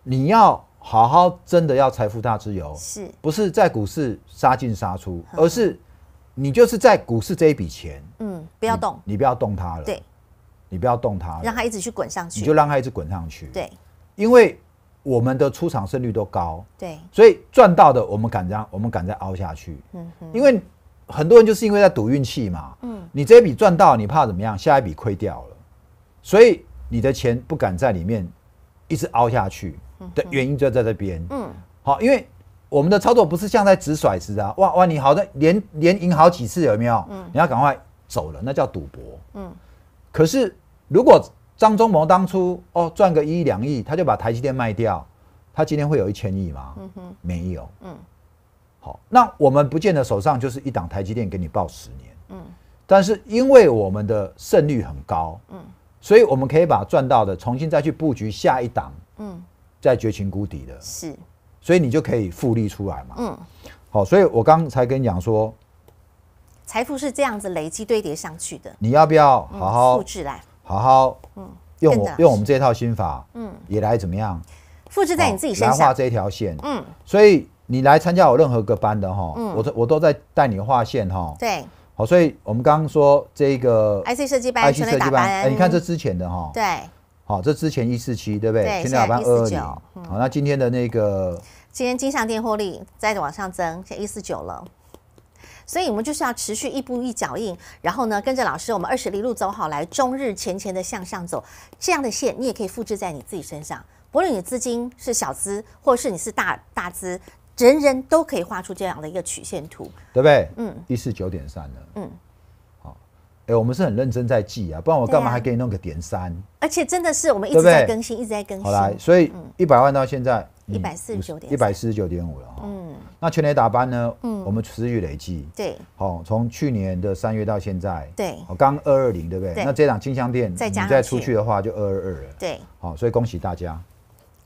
你要好好真的要财富大自由，是不是在股市杀进杀出，而是你就是在股市这一笔钱，嗯，不要动，你不要动它了，对，你不要动它，让它一直去滚上去，你就让它一直滚上去，对，因为我们的出场胜率都高，对，所以赚到的我们敢样，我们敢再凹下去，嗯哼，因为很多人就是因为在赌运气嘛，嗯，你这一笔赚到，你怕怎么样，下一笔亏掉了，所以。你的钱不敢在里面一直熬下去的原因就在这边。嗯，好，因为我们的操作不是像在直甩子啊，哇哇，你好的连连赢好几次有没有？嗯，你要赶快走了，那叫赌博。嗯，可是如果张忠谋当初哦赚个一两亿，他就把台积电卖掉，他今天会有一千亿吗？嗯哼，没有。嗯，好，那我们不见得手上就是一档台积电给你报十年。嗯，但是因为我们的胜率很高。嗯。所以我们可以把赚到的重新再去布局下一档，嗯，再绝情谷底的，是，所以你就可以复利出来嘛，嗯，好，所以我刚才跟你讲说，财富是这样子累积堆叠上去的，你要不要好好复制来，好好，嗯，用我用我们这套心法，嗯，也来怎么样复制在你自己身上画这一条线，嗯，所以你来参加我任何个班的哈，我都我都在带你画线哈，对。好，所以我们刚刚说这个 IC 设计班，IC 设计班，你看这之前的哈，对，好，这之前一四七，对不对？千兆班二零，好，那今天的那个，今天金上店获利再往上增，现在一四九了，所以我们就是要持续一步一脚印，然后呢，跟着老师，我们二十里路走好来，终日前前的向上走，这样的线你也可以复制在你自己身上，不论你资金是小资，或是你是大大资。人人都可以画出这样的一个曲线图，对不对？嗯，一四九点三了。嗯，好，哎，我们是很认真在记啊，不然我干嘛还给你弄个点三？而且真的是我们一直在更新，一直在更新。好来，所以一百万到现在一百四十九点一百四十九点五了哈。嗯，那全年打班呢？嗯，我们持续累计。对，好，从去年的三月到现在，对，刚二二零，对不对？那这档金香店再再出去的话，就二二二了。对，好，所以恭喜大家。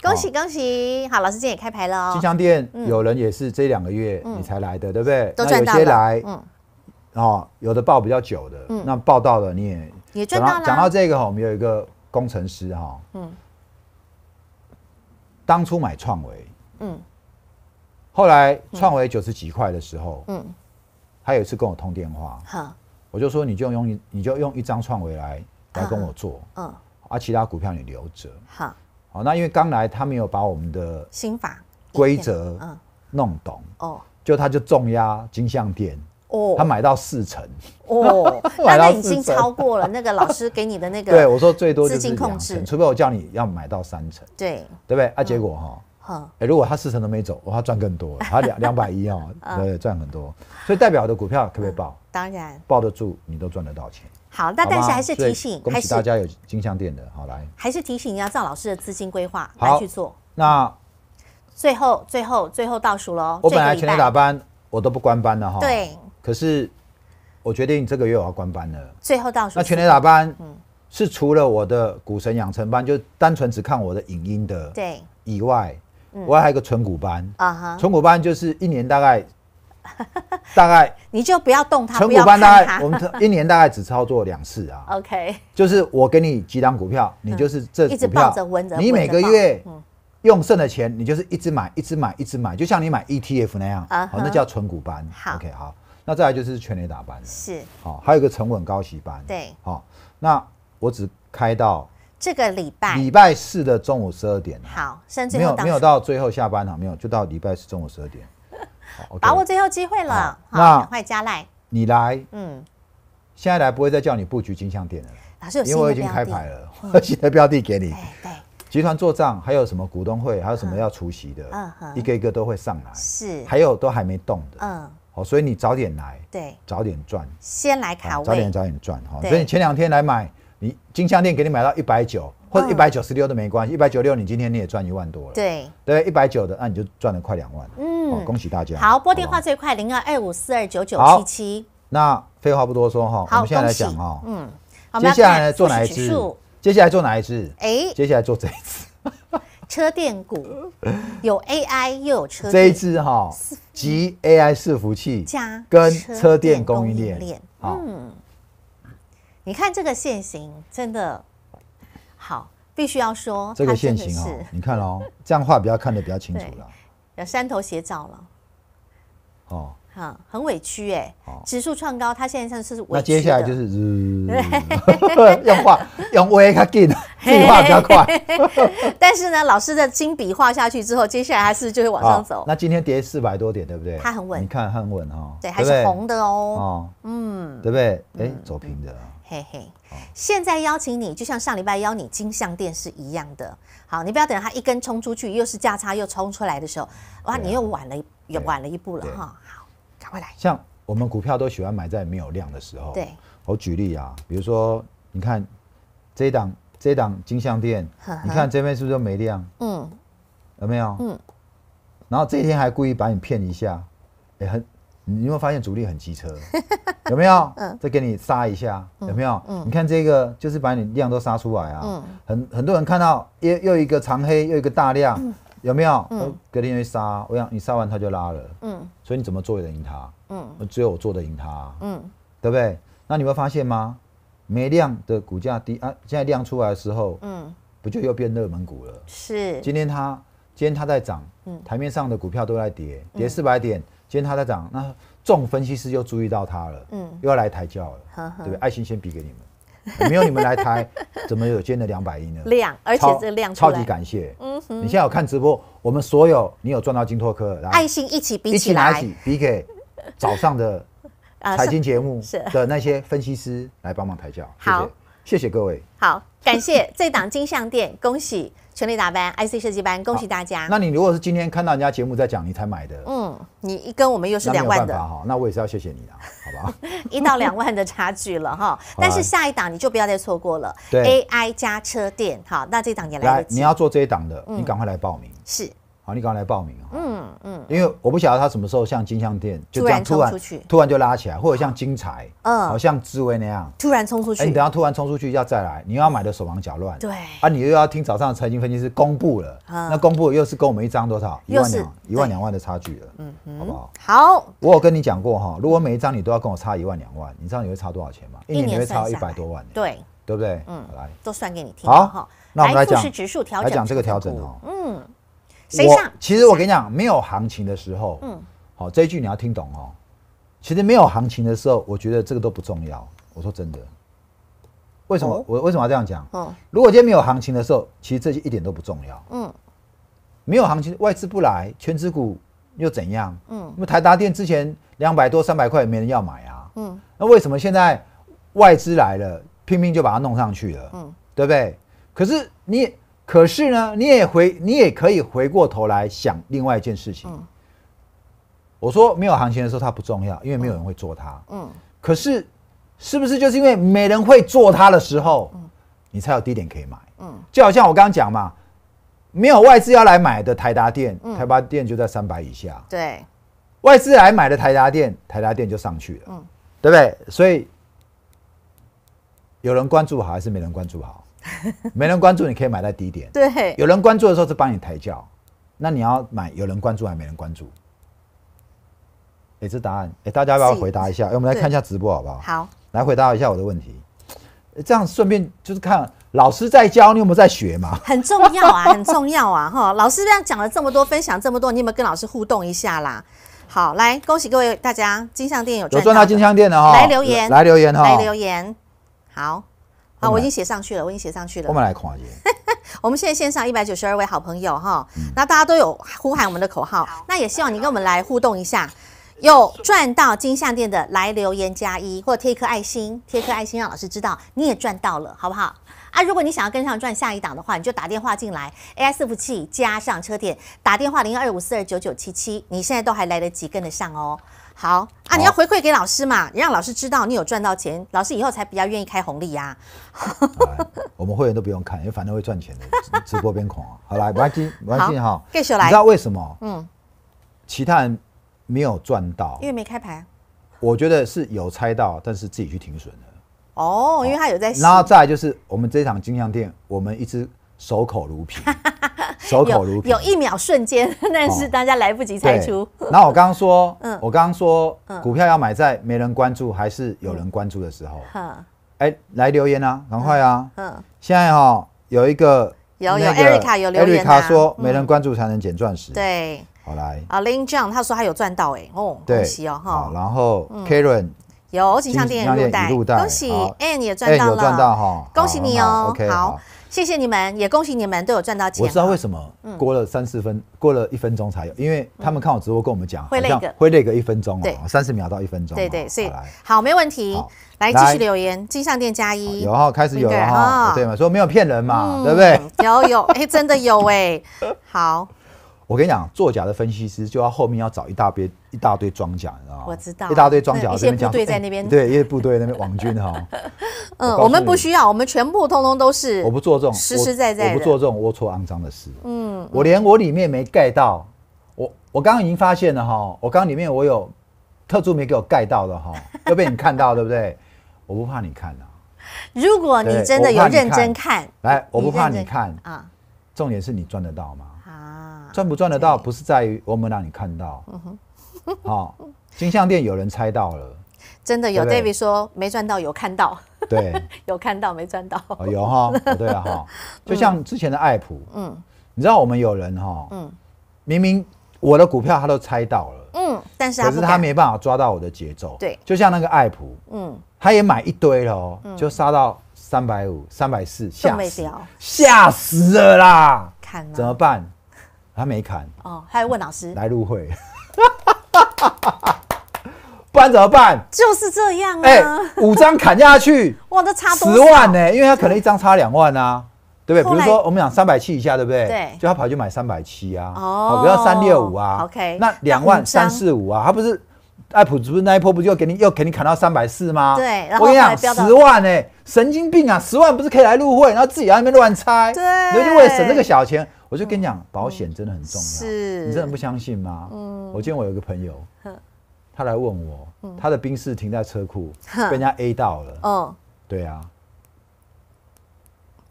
恭喜恭喜！好，老师今天也开牌了哦。金香店有人也是这两个月你才来的，对不对？都有些来，嗯，哦，有的报比较久的，嗯，那报到了你也也赚到讲到这个哈，我们有一个工程师哈，嗯，当初买创维，嗯，后来创维九十几块的时候，嗯，他有一次跟我通电话，好，我就说你就用一你就用一张创维来来跟我做，嗯，啊，其他股票你留着，好。哦，那因为刚来，他没有把我们的心法规则弄懂哦，就他就重压金项店。哦，他买到四成哦，概 已经超过了那个老师给你的那个。对，我说最多资金控制，除非我叫你要买到三成，对对不对？啊，结果哈，哎，如果他四成都没走，我他赚更多，他两两百一啊，对，赚很多，所以代表的股票可不可以报？当然爆得住，你都赚得到钱。好，那但是还是提醒，恭喜大家有金相店的，好来，还是提醒一下赵老师的资金规划，来去做。那最后，最后，最后倒数喽。我本来全年打班，我都不关班的哈。对。可是我决定这个月我要关班了。最后倒数，那全年打班，嗯，是除了我的股神养成班，就单纯只看我的影音的，对，以外，我还有个纯股班啊哈，纯股班就是一年大概。大概你就不要动它，股班大概我们一年大概只操作两次啊。OK，就是我给你几档股票，你就是这股票，你每个月用剩的钱，你就是一直买，一直买，一直买，就像你买 ETF 那样啊，那叫纯股班。OK，好，那再来就是全雷打班是好，还有一个沉稳高息班对好。那我只开到这个礼拜礼拜四的中午十二点，好，甚至没有没有到最后下班了，没有，就到礼拜四中午十二点。把握最后机会了，那快加来，你来，嗯，现在来不会再叫你布局金项店了，老师有因为我已经开牌了，新的标的给你，对，集团做账，还有什么股东会，还有什么要出席的，一个一个都会上来，是，还有都还没动的，嗯，好，所以你早点来，对，早点赚，先来卡我，早点早点赚哈，所以你前两天来买，你金项店给你买到一百九。或者一百九十六都没关系，一百九十六，你今天你也赚一万多了。对对，一百九的，那你就赚了快两万嗯，恭喜大家。好，拨电话最快零二二五四二九九七七。那废话不多说哈，我们现在来讲哈，嗯，接下来做哪一只？接下来做哪一只？哎，接下来做这一只 车电股，有 AI 又有车，这一只哈，集 AI 伺服器加跟车电供应链。嗯，你看这个线型真的。好，必须要说这个现型哦，你看哦，这样画比较看得比较清楚了，要 山头斜照了，哦，好，很委屈哎，指数创高，它现在像是委屈，那接下来就是，用画用歪卡紧，自己画比较快，但是呢，老师的金笔画下去之后，接下来还是就会往上走，那今天跌四百多点，对不对？它很稳，你看很稳哈，对，还是红的哦，嗯，对不对？哎，走平的。嘿嘿，现在邀请你，就像上礼拜邀你金相店是一样的。好，你不要等它一根冲出去，又是价差又冲出来的时候，哇，你又晚了，又晚了一步了哈。好，赶快来。像我们股票都喜欢买在没有量的时候。对。我举例啊，比如说，你看这档这档金相店，你看这边是不是没量？嗯，有没有？嗯。然后这一天还故意把你骗一下，哎很你有没有发现主力很机车，有没有？再给你杀一下，有没有？你看这个就是把你量都杀出来啊。很很多人看到又又一个长黑，又一个大量，有没有？隔天又杀，我想你杀完他就拉了。嗯，所以你怎么做也赢他。嗯，只有我做得赢他。嗯，对不对？那你会发现吗？没量的股价低啊，现在量出来的时候，嗯，不就又变热门股了？是。今天它今天它在涨，嗯，台面上的股票都在跌，跌四百点。今天它在涨，那众分析师又注意到它了，嗯，又要来抬轿了，对不对？爱心先比给你们，没有你们来抬，怎么有今天的两百亿呢？量，而且这量超级感谢。嗯哼，你现在有看直播？我们所有你有赚到金拓科，爱心一起比，一起拿起比给早上的 财经节目是的那些分析师来帮忙抬轿，好，谢谢各位，好，感谢这档金项店，恭喜。全力打扮，IC 设计班，恭喜大家！那你如果是今天看到人家节目在讲，你才买的，嗯，你一跟我们又是两万的哈，那我也是要谢谢你的，好吧？一到两万的差距了哈，但是下一档你就不要再错过了，AI 加车店，好，那这档也来得及。来，你要做这一档的，你赶快来报名。是。好，你赶快来报名啊？嗯嗯。因为我不晓得他什么时候像金相店，就这样突然出去，突然就拉起来，或者像金财，嗯，好像知威那样，突然冲出去。哎，等下突然冲出去要再来，你要买的手忙脚乱。对。啊，你又要听早上财经分析师公布了，那公布又是跟我们一张多少？一万两一万两万的差距了。嗯嗯，好不好？好。我有跟你讲过哈，如果每一张你都要跟我差一万两万，你知道你会差多少钱吗？一年你会差一百多万。对，对不对？嗯。来，都算给你听。好那我们来讲，来讲这个调整哦。嗯。我其实我跟你讲，没有行情的时候，嗯，好，这一句你要听懂哦。其实没有行情的时候，我觉得这个都不重要。我说真的，为什么我为什么要这样讲？哦，如果今天没有行情的时候，其实这些一点都不重要。嗯，没有行情，外资不来，全资股又怎样？嗯，那么台达电之前两百多、三百块也没人要买啊。嗯，那为什么现在外资来了，拼命就把它弄上去了？嗯，对不对？可是你。可是呢，你也回，你也可以回过头来想另外一件事情。我说没有行情的时候，它不重要，因为没有人会做它。嗯。可是，是不是就是因为没人会做它的时候，你才有低点可以买？嗯。就好像我刚刚讲嘛，没有外资要来买的台达店，台达店就在三百以下。对。外资来买的台达店，台达店就上去了。嗯。对不对？所以，有人关注好还是没人关注好？没人关注，你可以买在低点。对，有人关注的时候是帮你抬轿，那你要买有人关注还没人关注？哎，这答案哎，大家要不要回答一下？哎，我们来看一下直播好不好？好，来回答一下我的问题。这样顺便就是看老师在教你有没有在学嘛？很重要啊，很重要啊哈！老师这样讲了这么多，分享这么多，你有没有跟老师互动一下啦？好，来恭喜各位大家金项店有赚到。到金项店的哈，来留言，来留言哈，来留言，好。好，我已经写上去了，我已经写上去了。我们来看一下，我们现在线上一百九十二位好朋友哈，那大家都有呼喊我们的口号，那也希望你跟我们来互动一下。有赚到金项店的，来留言加一，或贴一颗爱心，贴一颗爱心让老师知道你也赚到了，好不好？啊，如果你想要跟上赚下一档的话，你就打电话进来，ASF 器加上车店，打电话零二五四二九九七七，你现在都还来得及跟得上哦。好啊，你要回馈给老师嘛，你让老师知道你有赚到钱，老师以后才比较愿意开红利呀。我们会员都不用看，因为反正会赚钱的，直播边看啊。好来，王金，王金哈，你知道为什么？嗯，其他人没有赚到，因为没开牌。我觉得是有猜到，但是自己去停损的。哦，因为他有在。然后再就是，我们这场金像店，我们一直守口如瓶。守口如瓶，有一秒瞬间，但是大家来不及猜出。那我刚刚说，我刚刚说，股票要买在没人关注还是有人关注的时候。哎，来留言啊，很快啊。嗯，现在哈有一个，有有艾瑞卡有留言 r 艾瑞卡说没人关注才能捡钻石。对，好来。啊，Lin j o n 他说他有赚到哎，哦，恭喜哦哈。然后 Karen 有，请上电影《一路恭喜》，Anne 也赚到了，恭喜你哦。OK，好。谢谢你们，也恭喜你们都有赚到钱。我知道为什么过了三四分，过了一分钟才有，因为他们看我直播跟我们讲，会累的，会累个一分钟哦，三十秒到一分钟。对对，所以好，没问题，来继续留言，金项店加一，有哦，开始有哦。对嘛？说没有骗人嘛，对不对？有有，哎，真的有哎，好。我跟你讲，作假的分析师就要后面要找一大堆一大堆装甲，你知道吗？我知道，一大堆装甲，一些部队在那边，对，一些部队那边网军哈。嗯，我们不需要，我们全部通通都是。我不做这种实实在在我不做这种龌龊肮脏的事。嗯，我连我里面没盖到，我我刚刚已经发现了哈，我刚里面我有特助没给我盖到的哈，都 被你看到，对不对？我不怕你看啊。如果你真的有认真看，来，我不怕你看啊。重点是你赚得到吗？赚不赚得到，不是在于我们让你看到。嗯哼，好，金相店有人猜到了，真的有 David 说没赚到，有看到。对，有看到没赚到。哦，有哈，对啊哈。就像之前的爱普，嗯，你知道我们有人哈，嗯，明明我的股票他都猜到了，嗯，但是可是他没办法抓到我的节奏。对，就像那个爱普，嗯，他也买一堆喽，就杀到三百五、三百四，吓死，吓死了啦！看，怎么办？他没砍哦，还要问老师来入会，不然怎么办？就是这样啊！五张砍下去，哇，这差十万呢！因为他可能一张差两万啊，对不对？比如说我们讲三百七以下，对不对？对，就他跑去买三百七啊，不要三六五啊。OK，那两万三四五啊，他不是爱普，是不是那一波不就给你又给你砍到三百四吗？对，我跟你讲，十万呢，神经病啊！十万不是可以来入会，然后自己在那边乱猜，对，就为了省那个小钱。我就跟你讲，保险真的很重要。是，你真的不相信吗？嗯，我今天我有一个朋友，他来问我，他的兵士停在车库被人家 A 到了。嗯，对啊，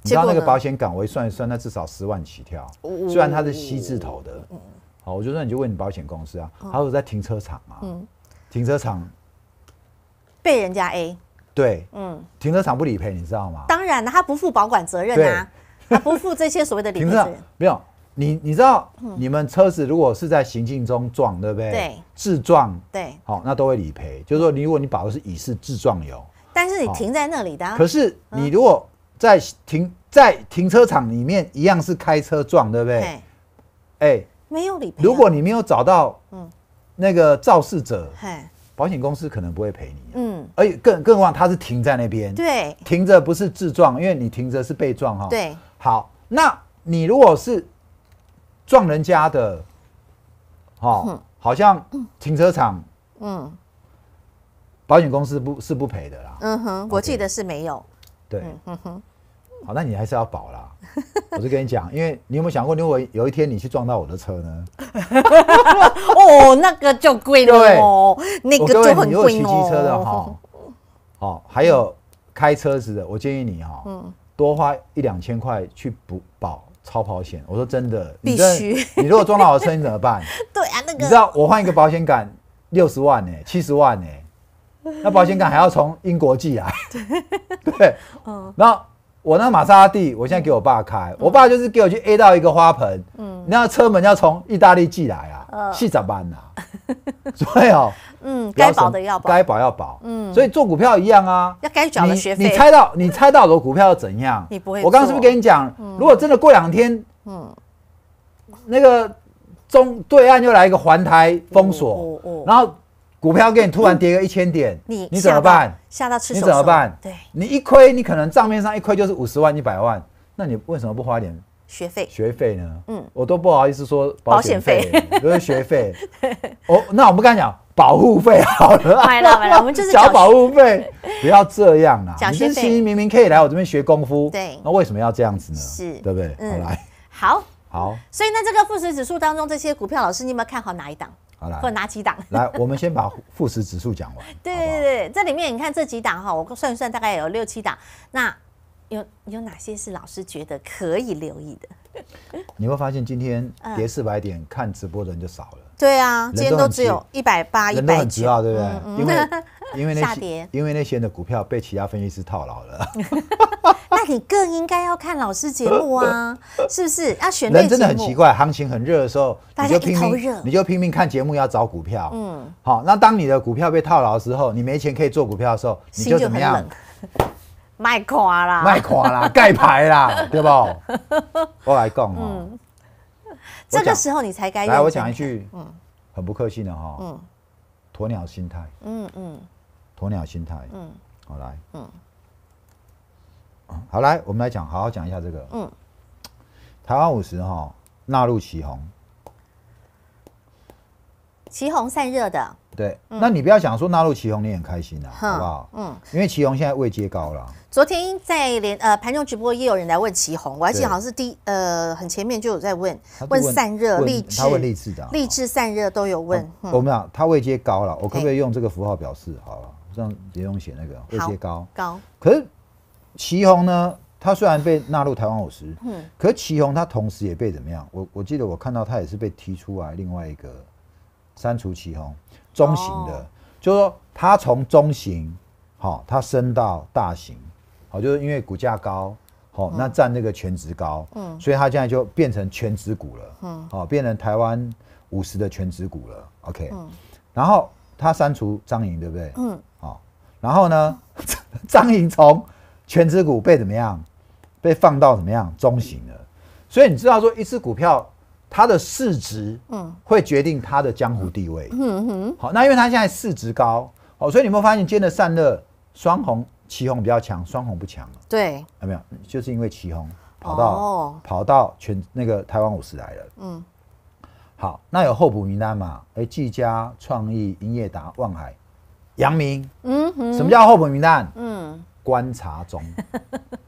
你知道那个保险港，位算一算，那至少十万起跳。虽然他是西字头的，好，我就说你就问你保险公司啊，他说在停车场啊，停车场被人家 A，对，嗯，停车场不理赔，你知道吗？当然了，他不负保管责任啊。他不付这些所谓的理赔。停没有，你你知道，你们车子如果是在行进中撞，对不对？对，自撞。对，好，那都会理赔。就是说，你如果你保的是乙是自撞油，但是你停在那里的。可是你如果在停在停车场里面，一样是开车撞，对不对？哎，没有理赔。如果你没有找到嗯那个肇事者，保险公司可能不会赔你。嗯，而且更更何况他是停在那边，对，停着不是自撞，因为你停着是被撞哈。对。好，那你如果是撞人家的，哈，好像停车场，嗯，保险公司不是不赔的啦。嗯哼，我记得是没有。对，嗯哼，好，那你还是要保啦。我是跟你讲，因为你有没有想过，如果有一天你去撞到我的车呢？哦，那个就贵了哦，那个就很贵哦。骑机车的哈，好，还有开车子的，我建议你哈。多花一两千块去补保超跑险，我说真的，必须。你如果撞到我的车，你怎么办？对啊，那个，你知道我换一个保险杠六十万呢，七十万呢，那保险杠还要从英国寄来。对 对，嗯。然后我那玛莎拉蒂，我现在给我爸开，我爸就是给我去 A 到一个花盆，嗯，那车门要从意大利寄来啊。去咋办呢？所以哦，嗯，该保的要保，该保要保，嗯，所以做股票一样啊，要该缴的学费。你猜到，你猜到，如股票要怎样，你不会。我刚刚是不是跟你讲，如果真的过两天，嗯，那个中对岸又来一个环台封锁，然后股票给你突然跌个一千点，你你怎么办？吓到吃屎？你怎么办？对，你一亏，你可能账面上一亏就是五十万、一百万，那你为什么不花点？学费，学费呢？嗯，我都不好意思说保险费，都是学费。哦，那我们刚才讲保护费好了，买了买了，我们就是交 保护费，不要这样啦。你真心明明可以来我这边学功夫，对，那为什么要这样子呢？是，对不对？好来，好好，所以那这个富时指数当中这些股票，老师你有没有看好哪一档？好了，或哪几档？来，我们先把富时指数讲完。对对对，这里面你看这几档哈，我算一算大概有六七档，那。有有哪些是老师觉得可以留意的？你会发现今天跌四百点，看直播的人就少了。对啊，今天都只有一百八、一百九，对不对？因为 因为那些因为那些的股票被其他分析师套牢了。那你更应该要看老师节目啊，是不是？要选人真的很奇怪，行情很热的时候，你就拼命，你就拼命看节目要找股票。嗯，好，那当你的股票被套牢的时候，你没钱可以做股票的时候，你就怎么样？卖垮啦！卖垮啦！盖牌啦，对不？我来讲。嗯。这个时候你才该来，我讲一句。嗯。很不客气的哈。嗯。鸵鸟心态。嗯嗯。鸵鸟心态。嗯。好来。嗯。好来，我们来讲，好好讲一下这个。嗯。台湾五十哈纳入起宏。起宏散热的。对，那你不要想说纳入旗红，你很开心啊，好不好？嗯，因为旗红现在位阶高了。昨天在连呃盘中直播也有人来问旗红，我记得好像是第呃很前面就有在问问散热，励志，他问励志的励志散热都有问。我们讲他位阶高了，我可不可以用这个符号表示？好了，样连用写那个位阶高高。可是旗红呢？他虽然被纳入台湾五十，嗯，可是旗红他同时也被怎么样？我我记得我看到他也是被踢出来，另外一个删除旗红。中型的，就是说它从中型，好，它升到大型，好，就是因为股价高，好，那占那个全值高，嗯，所以它现在就变成全值股了，嗯，好，变成台湾五十的全值股了，OK，嗯，然后它删除张颖，对不对？嗯，好，然后呢，张颖从全值股被怎么样？被放到怎么样中型了？所以你知道说一只股票。它的市值，嗯，会决定它的江湖地位，嗯哼。好，那因为它现在市值高，好，所以你有没有发现今天的散热双红旗红比较强，双红不强了？对，有没有？就是因为旗红跑到跑到全那个台湾五十来了，嗯。好，那有候补名单嘛？哎，技嘉、创意、英业达、望海、阳明，嗯哼。什么叫候补名单？嗯，观察中。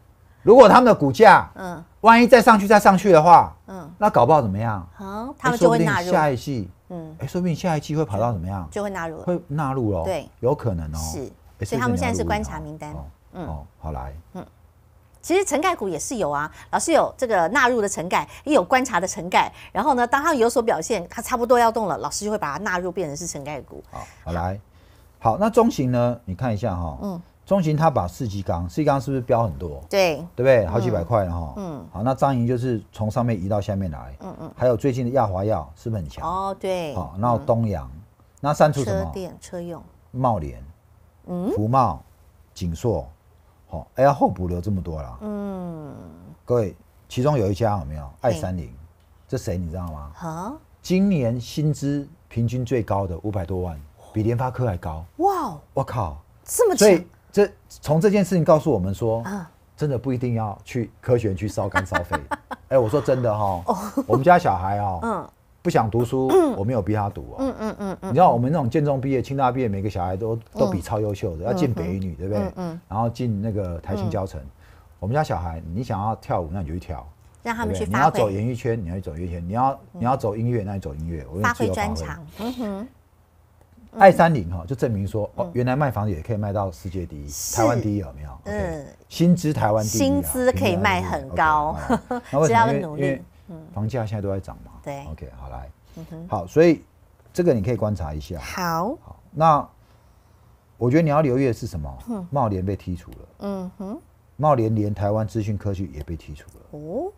如果他们的股价，嗯，万一再上去再上去的话，嗯，那搞不好怎么样？好，他们就会纳入。下一季，嗯，哎，说不定下一季会跑到怎么样？就会纳入，会纳入哦，对，有可能哦，是。所以他们现在是观察名单。哦，好来，嗯，其实城盖股也是有啊，老师有这个纳入的城盖，也有观察的城盖。然后呢，当它有所表现，它差不多要动了，老师就会把它纳入，变成是城盖股。好，好来，好，那中型呢？你看一下哈，嗯。中型它把四气钢，四气钢是不是标很多？对，对不对？好几百块哈。嗯。好，那张盈就是从上面移到下面来。嗯嗯。还有最近的亚华药是不是很强？哦，对。好，那东阳，那三出什么？车电车用。茂联，嗯。福茂，锦硕，好。哎呀，后补留这么多了。嗯。各位，其中有一家有没有爱三零，这谁你知道吗？啊。今年薪资平均最高的五百多万，比联发科还高。哇！我靠，这么强。这从这件事情告诉我们说，真的不一定要去科学去烧干烧肺。哎，我说真的哈，我们家小孩哦，不想读书，我没有逼他读哦。嗯嗯嗯。你知道我们那种建中毕业、清大毕业，每个小孩都都比超优秀的，要进北一女，对不对？嗯。然后进那个台新教程。我们家小孩，你想要跳舞，那你就去跳。让他们去。你要走演艺圈，你要走演艺圈；你要你要走音乐，那你走音乐。发挥专长。嗯哼。爱三零哈，就证明说哦，原来卖房子也可以卖到世界第一，台湾第一有没有？嗯，薪资台湾第一，薪资可以卖很高，只要努力。房价现在都在涨嘛？对，OK，好来，好，所以这个你可以观察一下。好，好，那我觉得你要留意的是什么？茂联被剔除了，嗯哼，茂联连台湾资讯科技也被剔除了哦。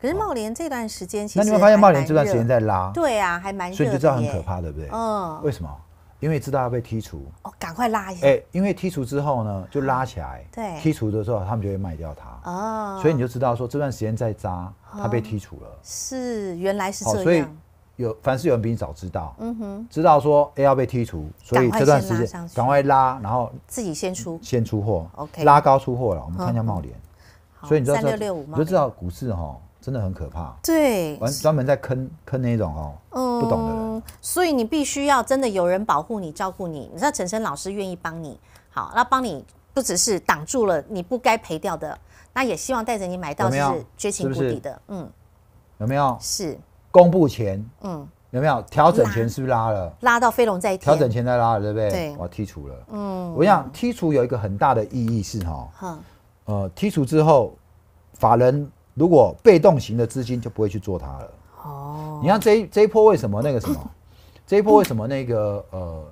可是茂联这段时间，那你会发现茂联这段时间在拉？对啊，还蛮所以就知道很可怕，对不对？嗯，为什么？因为知道要被剔除，哦，赶快拉一下。哎，因为剔除之后呢，就拉起来。对，剔除的时候，他们就会卖掉它。哦，所以你就知道说这段时间在扎，它被剔除了。是，原来是这样。所以有，凡是有人比你早知道，嗯哼，知道说 a 要被剔除，所以这段时间赶快拉，然后自己先出，先出货，OK，拉高出货了。我们看一下茂联，所以你知道，三六六五，你就知道股市哈。真的很可怕，对，完专门在坑坑那种哦，嗯，不懂的，人。所以你必须要真的有人保护你、照顾你。你知道陈生老师愿意帮你，好，那帮你不只是挡住了你不该赔掉的，那也希望带着你买到是绝情谷底的，嗯，有没有？是公布前，嗯，有没有调整前是不是拉了？拉到飞龙在调整前再拉了，对不对？对，我剔除了，嗯，我想剔除有一个很大的意义是哈，嗯，呃，剔除之后法人。如果被动型的资金就不会去做它了。哦。你看这这波为什么那个什么？这波为什么那个呃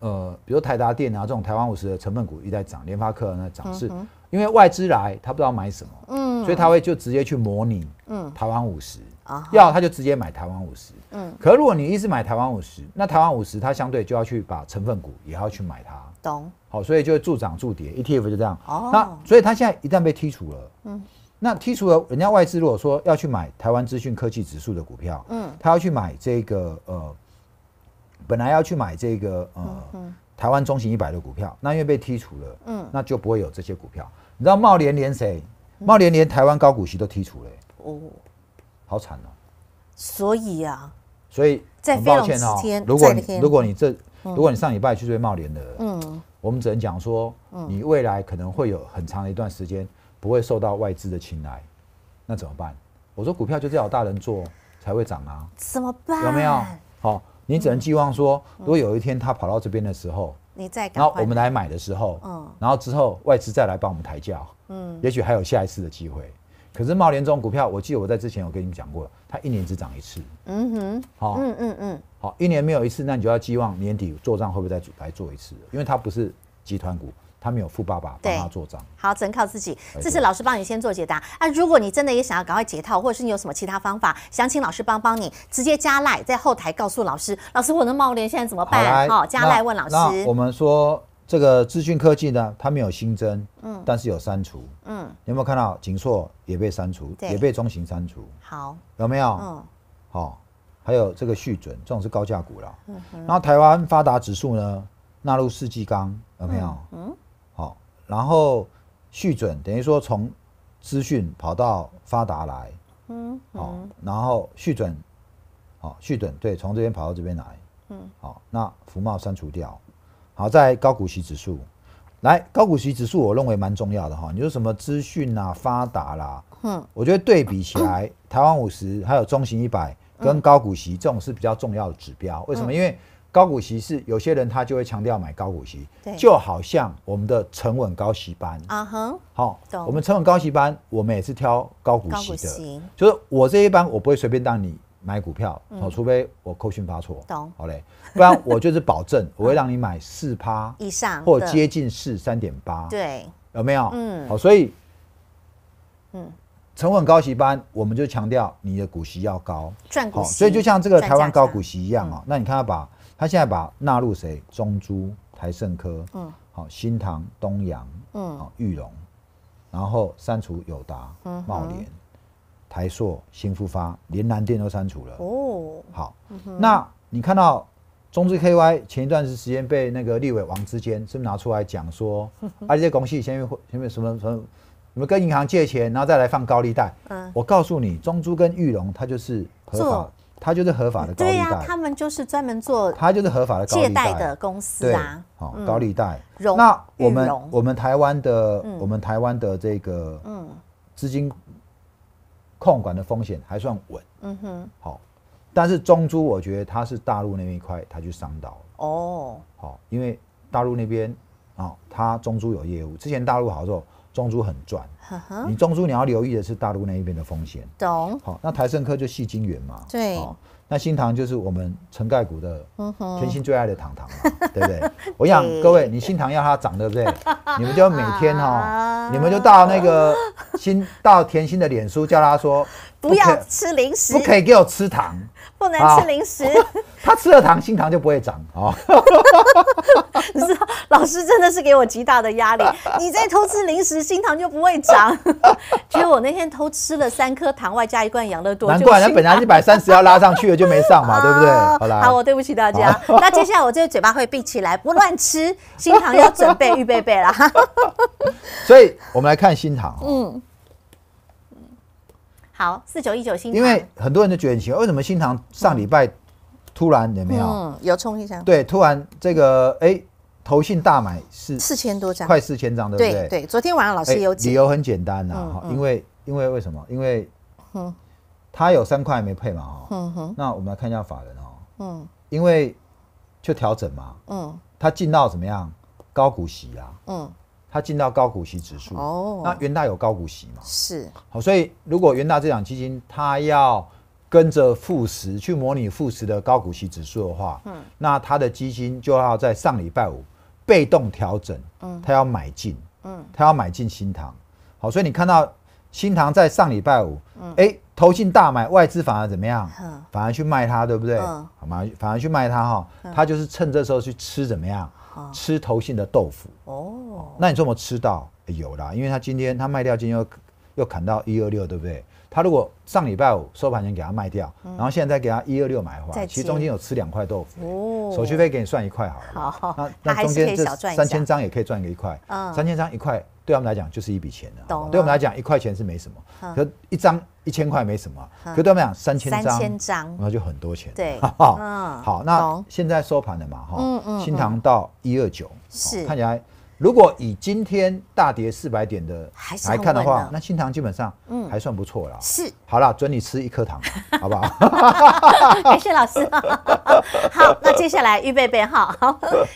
呃，比如台达电啊这种台湾五十的成分股一再涨，联发科呢涨，是因为外资来他不知道买什么，嗯，所以他会就直接去模拟，嗯，台湾五十啊，要他就直接买台湾五十。嗯。可如果你一直买台湾五十，那台湾五十它相对就要去把成分股也要去买它。懂。好，所以就会助涨助跌，ETF 就这样。哦。那所以它现在一旦被剔除了，嗯。那剔除了人家外资，如果说要去买台湾资讯科技指数的股票，嗯，他要去买这个呃，本来要去买这个呃，台湾中型一百的股票，那因为被剔除了，嗯，那就不会有这些股票。你知道茂联连谁？茂联连台湾高股息都剔除了，哦，好惨哦。所以啊，所以很抱歉哦，如果你如果你这，如果你上礼拜去追茂联的，嗯，我们只能讲说，你未来可能会有很长的一段时间。不会受到外资的青睐，那怎么办？我说股票就是要大人做才会涨啊，怎么办？有没有？好，你只能寄望说，如果有一天他跑到这边的时候，你然后我们来买的时候，嗯，然后之后外资再来帮我们抬价，嗯，也许还有下一次的机会。可是茂联中股票，我记得我在之前有跟你们讲过它一年只涨一次，嗯哼，好，嗯嗯嗯，好，一年没有一次，那你就要寄望年底做账会不会再来做一次？因为它不是集团股。他没有富爸爸帮他做账，好，只能靠自己。这是老师帮你先做解答啊！如果你真的也想要赶快解套，或者是你有什么其他方法，想请老师帮帮你，直接加赖在后台告诉老师，老师我的猫脸现在怎么办？好，加赖问老师。我们说这个资讯科技呢，它没有新增，嗯，但是有删除，嗯，有没有看到锦硕也被删除，也被中型删除？好，有没有？嗯，好，还有这个续准，这种是高价股了。嗯，然后台湾发达指数呢，纳入世纪钢，有没有？嗯。然后续准等于说从资讯跑到发达来，嗯，哦，然后续准，哦，续准，对，从这边跑到这边来，嗯，好，那福茂删除掉，好，在高股息指数，来高股息指数，我认为蛮重要的哈。你说什么资讯啊，发达啦，嗯，我觉得对比起来，台湾五十还有中型一百跟高股息这种是比较重要的指标，为什么？因为高股息是有些人他就会强调买高股息，就好像我们的沉稳高息班啊，哼，好，我们沉稳高息班，我也是挑高股息的，就是我这一班，我不会随便让你买股票，哦，除非我扣讯发错，懂，好嘞，不然我就是保证 我会让你买四趴以上或接近四三点八，对，有没有？嗯，好，所以，嗯，沉稳高息班，我们就强调你的股息要高，赚股息，所以就像这个台湾高股息一样啊，那你看把。他现在把纳入谁？中珠、台盛科，嗯，好，新唐、东洋，嗯，好，玉龙，然后删除友达、茂联、台硕、新复发，连南电都删除了。哦，好，那你看到中资 KY 前一段时间被那个立委王志坚是不是拿出来讲说，而且恭喜先面会前面什么什么你们跟银行借钱，然后再来放高利贷？嗯，我告诉你，中珠跟玉龙它就是合法。他就是合法的高利贷，对呀，他们就是专门做他就是合法的借贷的公司啊，高利贷。那我们我们台湾的我们台湾的这个嗯资金控管的风险还算稳，嗯哼，好，但是中珠我觉得它是大陆那一块，它就伤到了哦，好，因为大陆那边啊，它中珠有业务，之前大陆好时候。中珠很赚，你中珠你要留意的是大陆那一边的风险。懂。好，那台盛科就细金元嘛。对。那新唐就是我们陈盖股的甜心最爱的糖糖嘛，对不对？我想各位，你新唐要它涨对不对？你们就每天哈，你们就到那个新到甜心的脸书，叫他说不要吃零食，不可以给我吃糖。不能吃零食，他吃了糖，心糖就不会涨哦。你知道，老师真的是给我极大的压力。你在偷吃零食，心糖就不会涨。结果我那天偷吃了三颗糖，外加一罐养乐多。难怪，他本来一百三十要拉上去了，就没上嘛，对不对？好啦，好，我对不起大家。那接下来我这个嘴巴会闭起来，不乱吃，心糖要准备预备备了。所以，我们来看心糖嗯。好，四九一九新。因为很多人都觉得奇，为什么新塘上礼拜突然有没有？嗯，有冲一下。对，突然这个哎，投信大买是四千多张，快四千张，对不对？对，昨天晚上老师有理由很简单呐，哈，因为因为为什么？因为他有三块没配嘛，哈，那我们来看一下法人哦，嗯，因为就调整嘛，嗯，他进到怎么样高股息啊，嗯。它进到高股息指数哦，那元大有高股息嘛？是好，所以如果元大这档基金它要跟着富时去模拟富时的高股息指数的话，嗯，那它的基金就要在上礼拜五被动调整，嗯，它要买进，嗯，它要买进新塘。好，所以你看到新塘在上礼拜五，嗯，哎，投信大买外资反而怎么样？嗯，反而去卖它，对不对？嗯，好而反而去卖它哈，它就是趁这时候去吃怎么样？吃头性的豆腐哦，那你这么吃到有啦，因为他今天他卖掉，今天又又砍到一二六，对不对？他如果上礼拜五收盘前给他卖掉，然后现在给他一二六买的话，其实中间有吃两块豆腐哦，手续费给你算一块好了。好，那那中间这三千张也可以赚一块，三千张一块。对他们来讲就是一笔钱了，对我们来讲一块钱是没什么，可一张一千块没什么，可对我们讲三千张，三千张那就很多钱。对，好，那现在收盘了嘛，哈，新塘到一二九，是看起来。如果以今天大跌四百点的来看的话，那新塘基本上嗯还算不错了。是，好了，准你吃一颗糖，好不好？感谢老师。好，那接下来预备备哈，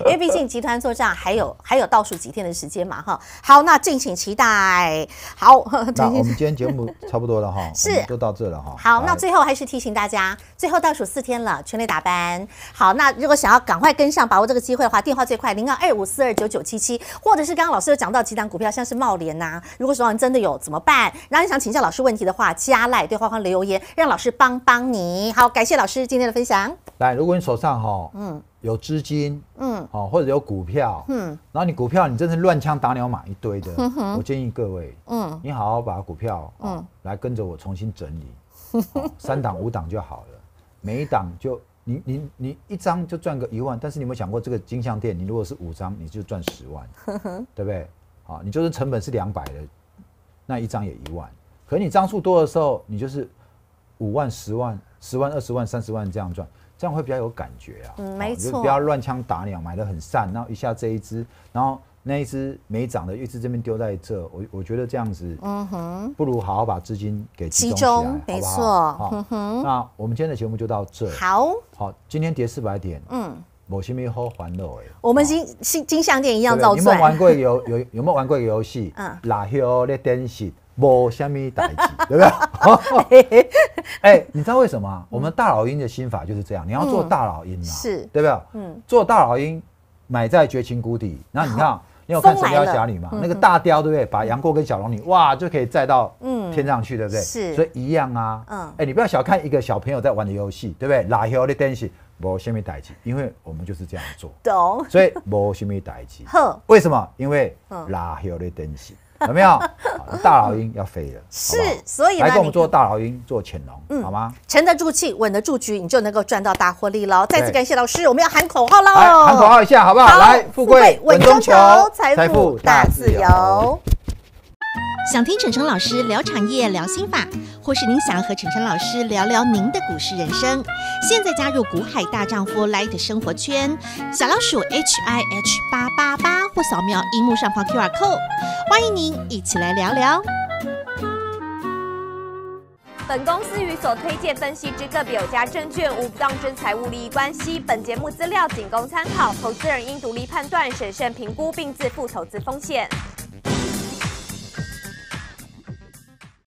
因为毕竟集团做账还有还有倒数几天的时间嘛哈。好，那敬请期待。好，那我们今天节目差不多了哈。是，就到这了哈。好，那最后还是提醒大家，最后倒数四天了，全力打板。好，那如果想要赶快跟上，把握这个机会的话，电话最快零二二五四二九九七七。或者是刚刚老师有讲到几档股票，像是茂联呐，如果手上真的有怎么办？然后你想请教老师问题的话，加赖对花花留言，让老师帮帮你。好，感谢老师今天的分享。来，如果你手上哈，嗯，有资金，嗯，哦，或者有股票，嗯，然后你股票你真是乱枪打鸟马一堆的，我建议各位，嗯，你好好把股票，嗯，来跟着我重新整理，三档五档就好了，每一档就。你你你一张就赚个一万，但是你有没有想过，这个金项店你如果是五张，你就赚十万，对不对？啊，你就是成本是两百的，那一张也一万，可是你张数多的时候，你就是五万、十万、十万、二十万、三十万这样赚，这样会比较有感觉啊。嗯，没错，不要乱枪打鸟，买的很散，然后一下这一只，然后。那一只没涨的，一支这边丢在这，我我觉得这样子，嗯哼，不如好好把资金给集中起来，好不嗯哼，那我们今天的节目就到这。好，好，今天跌四百点，嗯，冇虾米好欢乐哎，我们金金金像店一样遭有没有玩过游有有没有玩过个游戏？嗯，拉黑哦咧电视冇虾米代志，对不对？哎，你知道为什么？我们大老鹰的心法就是这样，你要做大老鹰嘛，是对不对？嗯，做大老鹰，买在绝情谷底，那你看。你有看《神雕侠侣》吗？那个大雕，对不对？把杨过跟小龙女，哇，就可以载到天上去，对不对？是，所以一样啊。嗯，哎，你不要小看一个小朋友在玩的游戏，对不对？拉朽的东西无什么代击，因为我们就是这样做。懂。所以无什么代击。呵，为什么？因为拉朽的东西。有没有大老鹰要飞了？是，所以来跟我们做大老鹰，做潜龙，好吗？沉得住气，稳得住局，你就能够赚到大获利喽！再次感谢老师，我们要喊口号喽！喊口号一下好不好？来，富贵稳中求，财富大自由。想听陈晨老师聊产业、聊心法，或是您想要和陈晨老师聊聊您的股市人生，现在加入“股海大丈夫”来的生活圈，小老鼠 h i h 八八八或扫描荧幕上方 QR code，欢迎您一起来聊聊。本公司与所推荐分析之个别有价证券无不当之财务利益关系，本节目资料仅供参考，投资人应独立判断、审慎评估并自负投资风险。